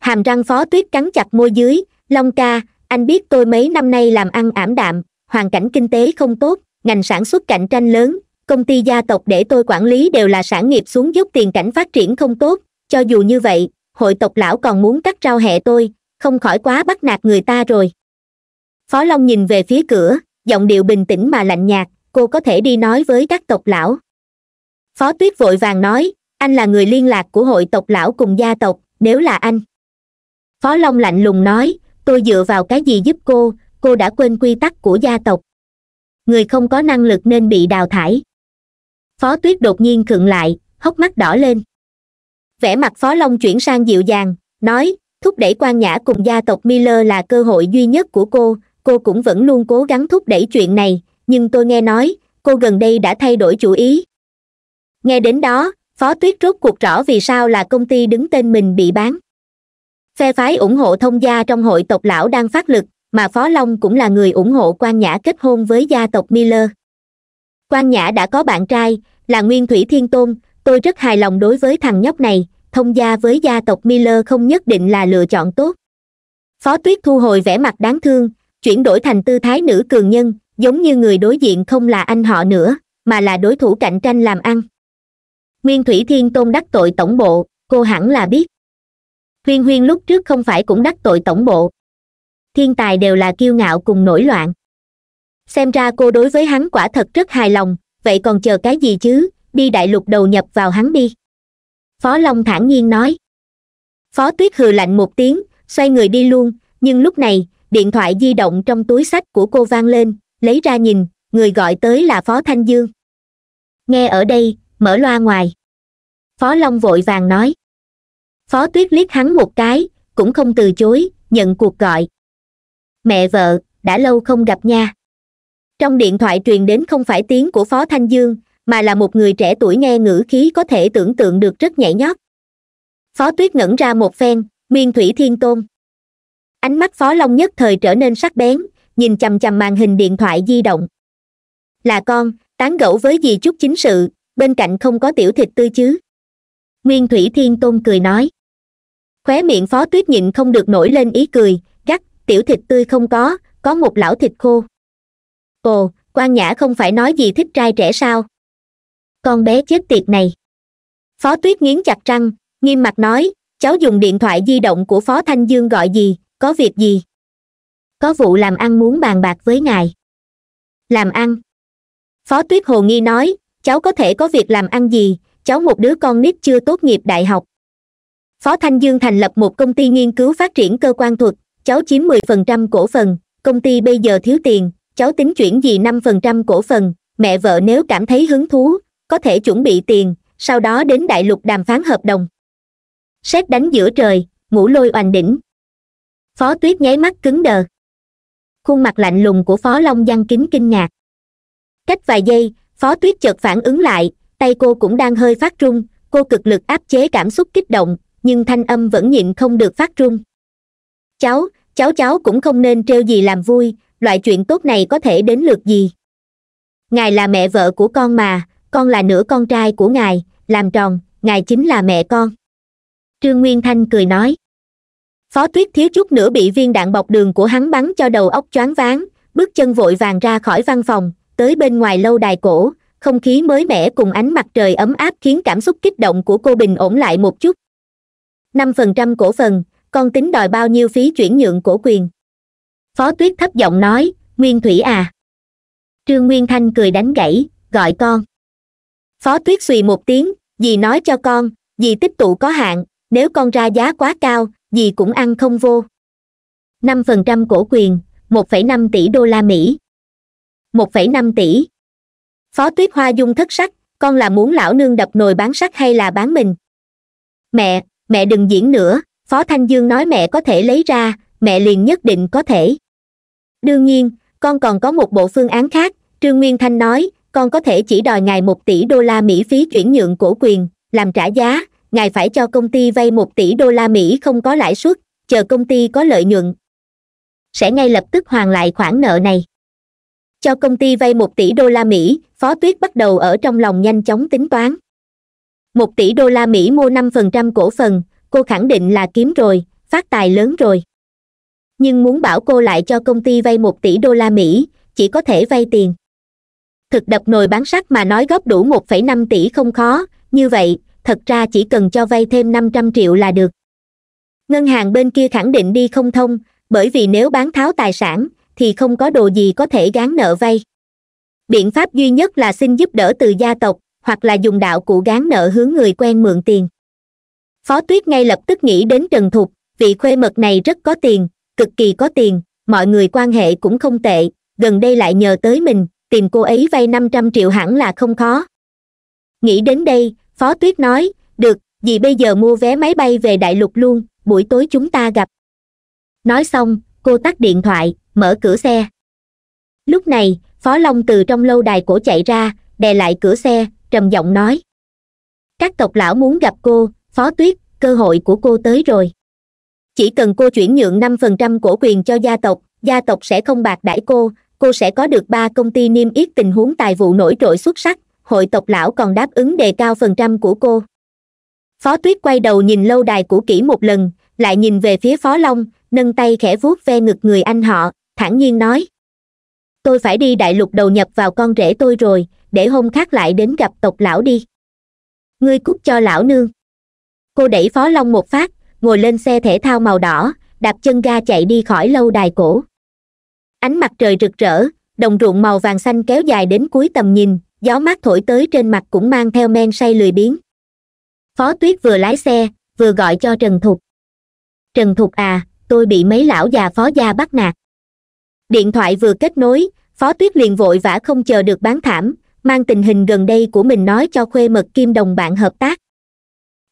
hàm răng phó tuyết cắn chặt môi dưới long ca anh biết tôi mấy năm nay làm ăn ảm đạm hoàn cảnh kinh tế không tốt ngành sản xuất cạnh tranh lớn công ty gia tộc để tôi quản lý đều là sản nghiệp xuống dốc tiền cảnh phát triển không tốt cho dù như vậy hội tộc lão còn muốn cắt rau hẹ tôi không khỏi quá bắt nạt người ta rồi phó long nhìn về phía cửa giọng điệu bình tĩnh mà lạnh nhạt cô có thể đi nói với các tộc lão phó tuyết vội vàng nói anh là người liên lạc của hội tộc lão cùng gia tộc nếu là anh phó long lạnh lùng nói tôi dựa vào cái gì giúp cô cô đã quên quy tắc của gia tộc người không có năng lực nên bị đào thải phó tuyết đột nhiên khựng lại hốc mắt đỏ lên vẻ mặt phó long chuyển sang dịu dàng nói thúc đẩy quan nhã cùng gia tộc miller là cơ hội duy nhất của cô cô cũng vẫn luôn cố gắng thúc đẩy chuyện này nhưng tôi nghe nói cô gần đây đã thay đổi chủ ý nghe đến đó phó tuyết rốt cuộc rõ vì sao là công ty đứng tên mình bị bán phe phái ủng hộ thông gia trong hội tộc lão đang phát lực mà phó long cũng là người ủng hộ quan nhã kết hôn với gia tộc miller quan nhã đã có bạn trai là nguyên thủy thiên tôn tôi rất hài lòng đối với thằng nhóc này thông gia với gia tộc miller không nhất định là lựa chọn tốt phó tuyết thu hồi vẻ mặt đáng thương chuyển đổi thành tư thái nữ cường nhân giống như người đối diện không là anh họ nữa mà là đối thủ cạnh tranh làm ăn nguyên thủy thiên tôn đắc tội tổng bộ cô hẳn là biết huyên huyên lúc trước không phải cũng đắc tội tổng bộ thiên tài đều là kiêu ngạo cùng nổi loạn xem ra cô đối với hắn quả thật rất hài lòng vậy còn chờ cái gì chứ đi đại lục đầu nhập vào hắn đi phó long thản nhiên nói phó tuyết hừ lạnh một tiếng xoay người đi luôn nhưng lúc này điện thoại di động trong túi sách của cô vang lên lấy ra nhìn người gọi tới là phó thanh dương nghe ở đây mở loa ngoài phó long vội vàng nói phó tuyết liếc hắn một cái cũng không từ chối nhận cuộc gọi mẹ vợ đã lâu không gặp nha trong điện thoại truyền đến không phải tiếng của phó thanh dương mà là một người trẻ tuổi nghe ngữ khí có thể tưởng tượng được rất nhảy nhót phó tuyết ngẩn ra một phen miên thủy thiên tôn ánh mắt phó long nhất thời trở nên sắc bén nhìn chằm chằm màn hình điện thoại di động là con tán gẫu với dì chút chính sự bên cạnh không có tiểu thịt tươi chứ nguyên thủy thiên tôn cười nói khóe miệng phó tuyết nhịn không được nổi lên ý cười gắt tiểu thịt tươi không có có một lão thịt khô ồ quan nhã không phải nói gì thích trai trẻ sao con bé chết tiệt này phó tuyết nghiến chặt răng nghiêm mặt nói cháu dùng điện thoại di động của phó thanh dương gọi gì có việc gì có vụ làm ăn muốn bàn bạc với ngài làm ăn phó tuyết hồ nghi nói cháu có thể có việc làm ăn gì cháu một đứa con nít chưa tốt nghiệp đại học phó thanh dương thành lập một công ty nghiên cứu phát triển cơ quan thuật cháu chiếm mười phần trăm cổ phần công ty bây giờ thiếu tiền cháu tính chuyển gì năm phần trăm cổ phần mẹ vợ nếu cảm thấy hứng thú có thể chuẩn bị tiền sau đó đến đại lục đàm phán hợp đồng sét đánh giữa trời ngũ lôi oành đỉnh phó tuyết nháy mắt cứng đờ khuôn mặt lạnh lùng của phó long giăng kính kinh ngạc cách vài giây phó tuyết chợt phản ứng lại tay cô cũng đang hơi phát run cô cực lực áp chế cảm xúc kích động nhưng thanh âm vẫn nhịn không được phát run cháu cháu cháu cũng không nên trêu gì làm vui loại chuyện tốt này có thể đến lượt gì ngài là mẹ vợ của con mà con là nửa con trai của ngài làm tròn ngài chính là mẹ con trương nguyên thanh cười nói phó tuyết thiếu chút nữa bị viên đạn bọc đường của hắn bắn cho đầu óc choáng váng bước chân vội vàng ra khỏi văn phòng tới bên ngoài lâu đài cổ không khí mới mẻ cùng ánh mặt trời ấm áp khiến cảm xúc kích động của cô bình ổn lại một chút năm phần trăm cổ phần con tính đòi bao nhiêu phí chuyển nhượng cổ quyền phó tuyết thấp giọng nói nguyên thủy à trương nguyên thanh cười đánh gãy gọi con phó tuyết xùy một tiếng dì nói cho con dì tích tụ có hạn nếu con ra giá quá cao gì cũng ăn không vô 5% cổ quyền 1,5 tỷ đô la mỹ 1,5 tỷ phó tuyết hoa dung thất sắc con là muốn lão nương đập nồi bán sắt hay là bán mình mẹ mẹ đừng diễn nữa phó thanh dương nói mẹ có thể lấy ra mẹ liền nhất định có thể đương nhiên con còn có một bộ phương án khác trương nguyên thanh nói con có thể chỉ đòi ngài một tỷ đô la mỹ phí chuyển nhượng cổ quyền làm trả giá ngài phải cho công ty vay một tỷ đô la mỹ không có lãi suất chờ công ty có lợi nhuận sẽ ngay lập tức hoàn lại khoản nợ này cho công ty vay một tỷ đô la mỹ phó tuyết bắt đầu ở trong lòng nhanh chóng tính toán một tỷ đô la mỹ mua năm phần trăm cổ phần cô khẳng định là kiếm rồi phát tài lớn rồi nhưng muốn bảo cô lại cho công ty vay một tỷ đô la mỹ chỉ có thể vay tiền thực đập nồi bán sắt mà nói góp đủ một phẩy năm tỷ không khó như vậy thật ra chỉ cần cho vay thêm năm trăm triệu là được ngân hàng bên kia khẳng định đi không thông bởi vì nếu bán tháo tài sản thì không có đồ gì có thể gán nợ vay biện pháp duy nhất là xin giúp đỡ từ gia tộc hoặc là dùng đạo cụ gán nợ hướng người quen mượn tiền phó tuyết ngay lập tức nghĩ đến trần thục vị khuê mật này rất có tiền cực kỳ có tiền mọi người quan hệ cũng không tệ gần đây lại nhờ tới mình tìm cô ấy vay năm trăm triệu hẳn là không khó nghĩ đến đây phó tuyết nói được vì bây giờ mua vé máy bay về đại lục luôn buổi tối chúng ta gặp nói xong cô tắt điện thoại mở cửa xe lúc này phó long từ trong lâu đài cổ chạy ra đè lại cửa xe trầm giọng nói các tộc lão muốn gặp cô phó tuyết cơ hội của cô tới rồi chỉ cần cô chuyển nhượng năm phần trăm cổ quyền cho gia tộc gia tộc sẽ không bạc đãi cô cô sẽ có được ba công ty niêm yết tình huống tài vụ nổi trội xuất sắc hội tộc lão còn đáp ứng đề cao phần trăm của cô phó tuyết quay đầu nhìn lâu đài cũ kỹ một lần lại nhìn về phía phó long nâng tay khẽ vuốt ve ngực người anh họ thản nhiên nói tôi phải đi đại lục đầu nhập vào con rể tôi rồi để hôm khác lại đến gặp tộc lão đi ngươi cút cho lão nương cô đẩy phó long một phát ngồi lên xe thể thao màu đỏ đạp chân ga chạy đi khỏi lâu đài cổ ánh mặt trời rực rỡ đồng ruộng màu vàng xanh kéo dài đến cuối tầm nhìn gió mát thổi tới trên mặt cũng mang theo men say lười biếng phó tuyết vừa lái xe vừa gọi cho trần thục trần thục à tôi bị mấy lão già phó gia bắt nạt điện thoại vừa kết nối phó tuyết liền vội vã không chờ được bán thảm mang tình hình gần đây của mình nói cho khuê mật kim đồng bạn hợp tác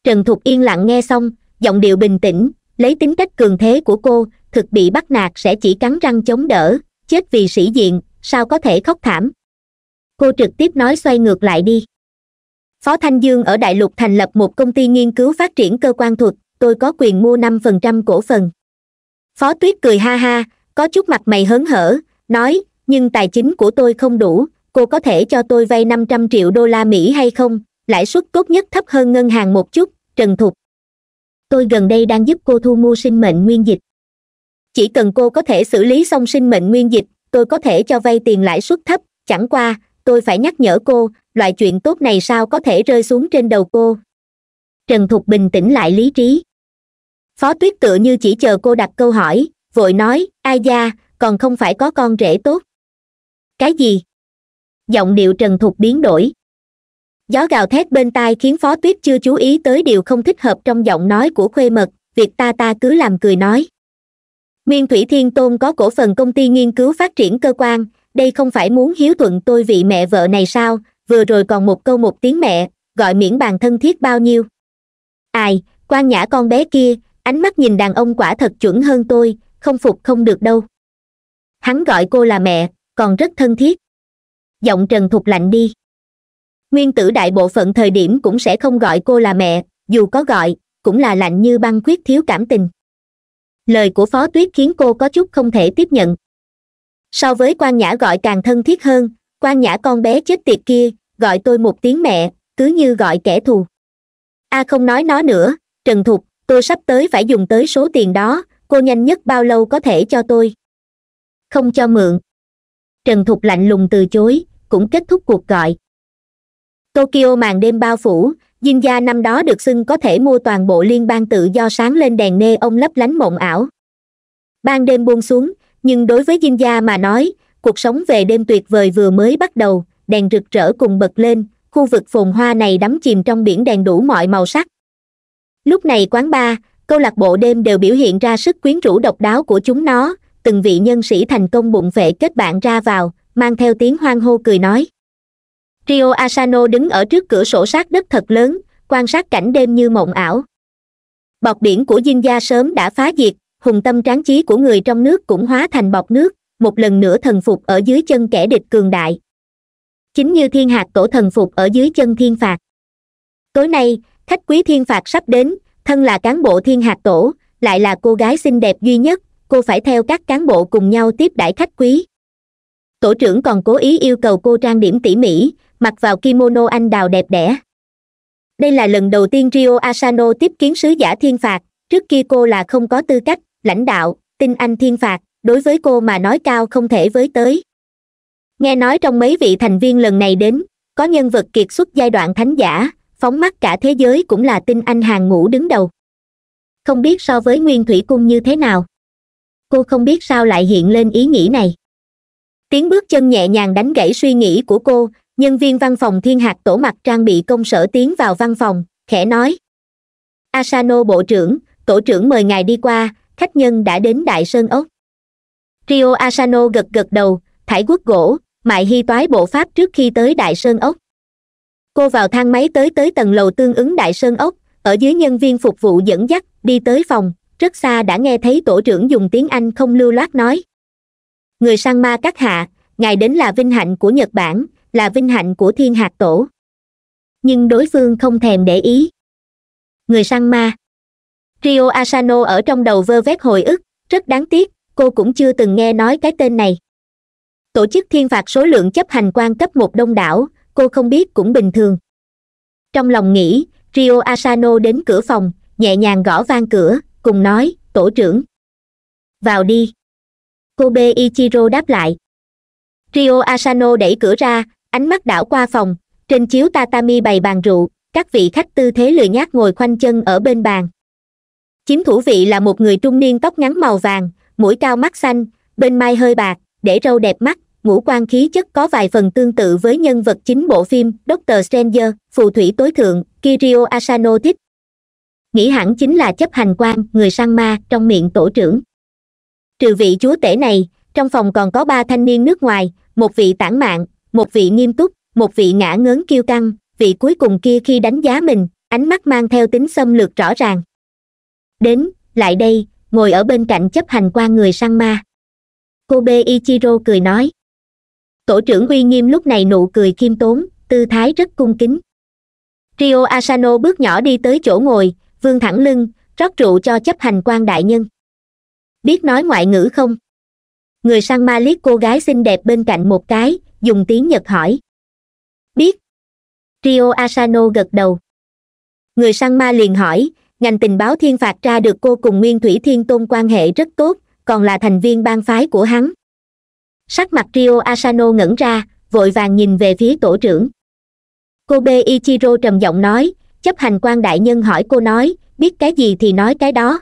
trần thục yên lặng nghe xong giọng điệu bình tĩnh lấy tính cách cường thế của cô thực bị bắt nạt sẽ chỉ cắn răng chống đỡ chết vì sĩ diện sao có thể khóc thảm cô trực tiếp nói xoay ngược lại đi phó thanh dương ở đại lục thành lập một công ty nghiên cứu phát triển cơ quan thuật tôi có quyền mua năm phần trăm cổ phần phó tuyết cười ha ha có chút mặt mày hớn hở nói nhưng tài chính của tôi không đủ cô có thể cho tôi vay năm trăm triệu đô la mỹ hay không lãi suất tốt nhất thấp hơn ngân hàng một chút trần thục tôi gần đây đang giúp cô thu mua sinh mệnh nguyên dịch chỉ cần cô có thể xử lý xong sinh mệnh nguyên dịch tôi có thể cho vay tiền lãi suất thấp chẳng qua tôi phải nhắc nhở cô loại chuyện tốt này sao có thể rơi xuống trên đầu cô trần thục bình tĩnh lại lý trí phó tuyết tựa như chỉ chờ cô đặt câu hỏi vội nói ai da còn không phải có con rể tốt cái gì giọng điệu trần thục biến đổi gió gào thét bên tai khiến phó tuyết chưa chú ý tới điều không thích hợp trong giọng nói của khuê mật việc ta ta cứ làm cười nói nguyên thủy thiên tôn có cổ phần công ty nghiên cứu phát triển cơ quan đây không phải muốn hiếu thuận tôi vị mẹ vợ này sao vừa rồi còn một câu một tiếng mẹ gọi miễn bàn thân thiết bao nhiêu ai quan nhã con bé kia ánh mắt nhìn đàn ông quả thật chuẩn hơn tôi không phục không được đâu hắn gọi cô là mẹ còn rất thân thiết giọng trần thục lạnh đi nguyên tử đại bộ phận thời điểm cũng sẽ không gọi cô là mẹ dù có gọi cũng là lạnh như băng quyết thiếu cảm tình lời của phó tuyết khiến cô có chút không thể tiếp nhận so với quan nhã gọi càng thân thiết hơn quan nhã con bé chết tiệt kia gọi tôi một tiếng mẹ cứ như gọi kẻ thù a à không nói nó nữa trần thục tôi sắp tới phải dùng tới số tiền đó cô nhanh nhất bao lâu có thể cho tôi không cho mượn trần thục lạnh lùng từ chối cũng kết thúc cuộc gọi tokyo màn đêm bao phủ dinh gia năm đó được xưng có thể mua toàn bộ liên bang tự do sáng lên đèn nê ông lấp lánh mộng ảo ban đêm buông xuống nhưng đối với dinh gia mà nói cuộc sống về đêm tuyệt vời vừa mới bắt đầu đèn rực rỡ cùng bật lên khu vực phồn hoa này đắm chìm trong biển đèn đủ mọi màu sắc lúc này quán bar câu lạc bộ đêm đều biểu hiện ra sức quyến rũ độc đáo của chúng nó từng vị nhân sĩ thành công bụng vệ kết bạn ra vào mang theo tiếng hoang hô cười nói rio asano đứng ở trước cửa sổ sát đất thật lớn quan sát cảnh đêm như mộng ảo bọc biển của dinh gia sớm đã phá diệt hùng tâm tráng trí của người trong nước cũng hóa thành bọc nước một lần nữa thần phục ở dưới chân kẻ địch cường đại chính như thiên hạt tổ thần phục ở dưới chân thiên phạt tối nay khách quý thiên phạt sắp đến thân là cán bộ thiên hạt tổ lại là cô gái xinh đẹp duy nhất cô phải theo các cán bộ cùng nhau tiếp đãi khách quý tổ trưởng còn cố ý yêu cầu cô trang điểm tỉ mỉ mặc vào kimono anh đào đẹp đẽ đây là lần đầu tiên rio asano tiếp kiến sứ giả thiên phạt trước kia cô là không có tư cách lãnh đạo tinh anh thiên phạt đối với cô mà nói cao không thể với tới nghe nói trong mấy vị thành viên lần này đến có nhân vật kiệt xuất giai đoạn thánh giả phóng mắt cả thế giới cũng là tinh anh hàng ngũ đứng đầu không biết so với nguyên thủy cung như thế nào cô không biết sao lại hiện lên ý nghĩ này tiếng bước chân nhẹ nhàng đánh gãy suy nghĩ của cô nhân viên văn phòng thiên hạt tổ mặt trang bị công sở tiến vào văn phòng khẽ nói asano bộ trưởng tổ trưởng mời ngài đi qua khách nhân đã đến đại sơn ốc rio asano gật gật đầu thải quốc gỗ mại hy toái bộ pháp trước khi tới đại sơn ốc cô vào thang máy tới tới tầng lầu tương ứng đại sơn ốc ở dưới nhân viên phục vụ dẫn dắt đi tới phòng rất xa đã nghe thấy tổ trưởng dùng tiếng anh không lưu loát nói người sang ma các hạ ngài đến là vinh hạnh của nhật bản là vinh hạnh của thiên hạt tổ nhưng đối phương không thèm để ý người sang ma rio asano ở trong đầu vơ vét hồi ức rất đáng tiếc cô cũng chưa từng nghe nói cái tên này tổ chức thiên phạt số lượng chấp hành quan cấp một đông đảo cô không biết cũng bình thường trong lòng nghĩ rio asano đến cửa phòng nhẹ nhàng gõ vang cửa cùng nói tổ trưởng vào đi Cô B ichiro đáp lại rio asano đẩy cửa ra ánh mắt đảo qua phòng trên chiếu tatami bày bàn rượu các vị khách tư thế lười nhác ngồi khoanh chân ở bên bàn chiếm thủ vị là một người trung niên tóc ngắn màu vàng mũi cao mắt xanh bên mai hơi bạc để râu đẹp mắt ngũ quan khí chất có vài phần tương tự với nhân vật chính bộ phim Doctor Stranger, phù thủy tối thượng, Kirio Asano thích. Nghĩ hẳn chính là chấp hành quan, người sang ma, trong miệng tổ trưởng. Trừ vị chúa tể này, trong phòng còn có ba thanh niên nước ngoài, một vị tản mạn, một vị nghiêm túc, một vị ngã ngớn kiêu căng, vị cuối cùng kia khi đánh giá mình, ánh mắt mang theo tính xâm lược rõ ràng đến lại đây ngồi ở bên cạnh chấp hành quan người săn ma kobe ichiro cười nói tổ trưởng uy nghiêm lúc này nụ cười khiêm tốn tư thái rất cung kính rio asano bước nhỏ đi tới chỗ ngồi vương thẳng lưng rót rượu cho chấp hành quan đại nhân biết nói ngoại ngữ không người săn ma liếc cô gái xinh đẹp bên cạnh một cái dùng tiếng nhật hỏi biết rio asano gật đầu người săn ma liền hỏi ngành tình báo thiên phạt ra được cô cùng nguyên thủy thiên tôn quan hệ rất tốt còn là thành viên bang phái của hắn sắc mặt rio asano ngẩn ra vội vàng nhìn về phía tổ trưởng cô b ichiro trầm giọng nói chấp hành quan đại nhân hỏi cô nói biết cái gì thì nói cái đó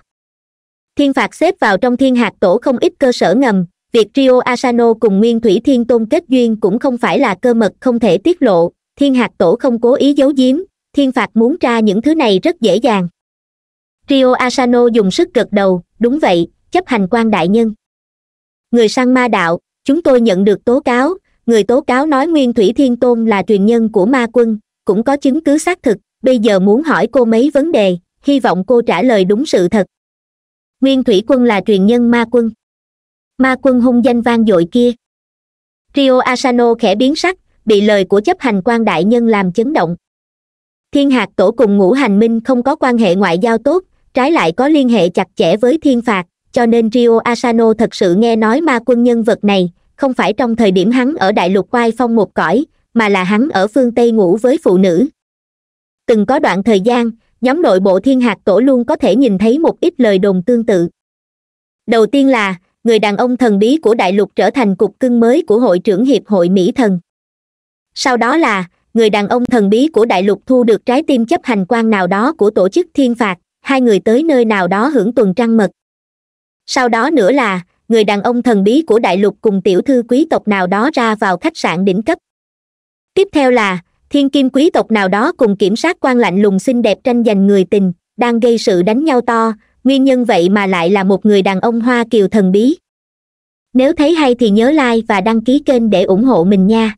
thiên phạt xếp vào trong thiên hạt tổ không ít cơ sở ngầm việc rio asano cùng nguyên thủy thiên tôn kết duyên cũng không phải là cơ mật không thể tiết lộ thiên hạt tổ không cố ý giấu giếm thiên phạt muốn tra những thứ này rất dễ dàng rio asano dùng sức gật đầu đúng vậy chấp hành quan đại nhân người sang ma đạo chúng tôi nhận được tố cáo người tố cáo nói nguyên thủy thiên tôn là truyền nhân của ma quân cũng có chứng cứ xác thực bây giờ muốn hỏi cô mấy vấn đề hy vọng cô trả lời đúng sự thật nguyên thủy quân là truyền nhân ma quân ma quân hung danh vang dội kia rio asano khẽ biến sắc bị lời của chấp hành quan đại nhân làm chấn động thiên Hạc tổ cùng ngũ hành minh không có quan hệ ngoại giao tốt trái lại có liên hệ chặt chẽ với thiên phạt cho nên rio asano thật sự nghe nói ma quân nhân vật này không phải trong thời điểm hắn ở đại lục quai phong một cõi mà là hắn ở phương tây ngủ với phụ nữ từng có đoạn thời gian nhóm nội bộ thiên hạt tổ luôn có thể nhìn thấy một ít lời đồn tương tự đầu tiên là người đàn ông thần bí của đại lục trở thành cục cưng mới của hội trưởng hiệp hội mỹ thần sau đó là người đàn ông thần bí của đại lục thu được trái tim chấp hành quan nào đó của tổ chức thiên phạt hai người tới nơi nào đó hưởng tuần trăng mật sau đó nữa là người đàn ông thần bí của đại lục cùng tiểu thư quý tộc nào đó ra vào khách sạn đỉnh cấp tiếp theo là thiên kim quý tộc nào đó cùng kiểm sát quan lạnh lùng xinh đẹp tranh giành người tình đang gây sự đánh nhau to nguyên nhân vậy mà lại là một người đàn ông hoa kiều thần bí nếu thấy hay thì nhớ like và đăng ký kênh để ủng hộ mình nha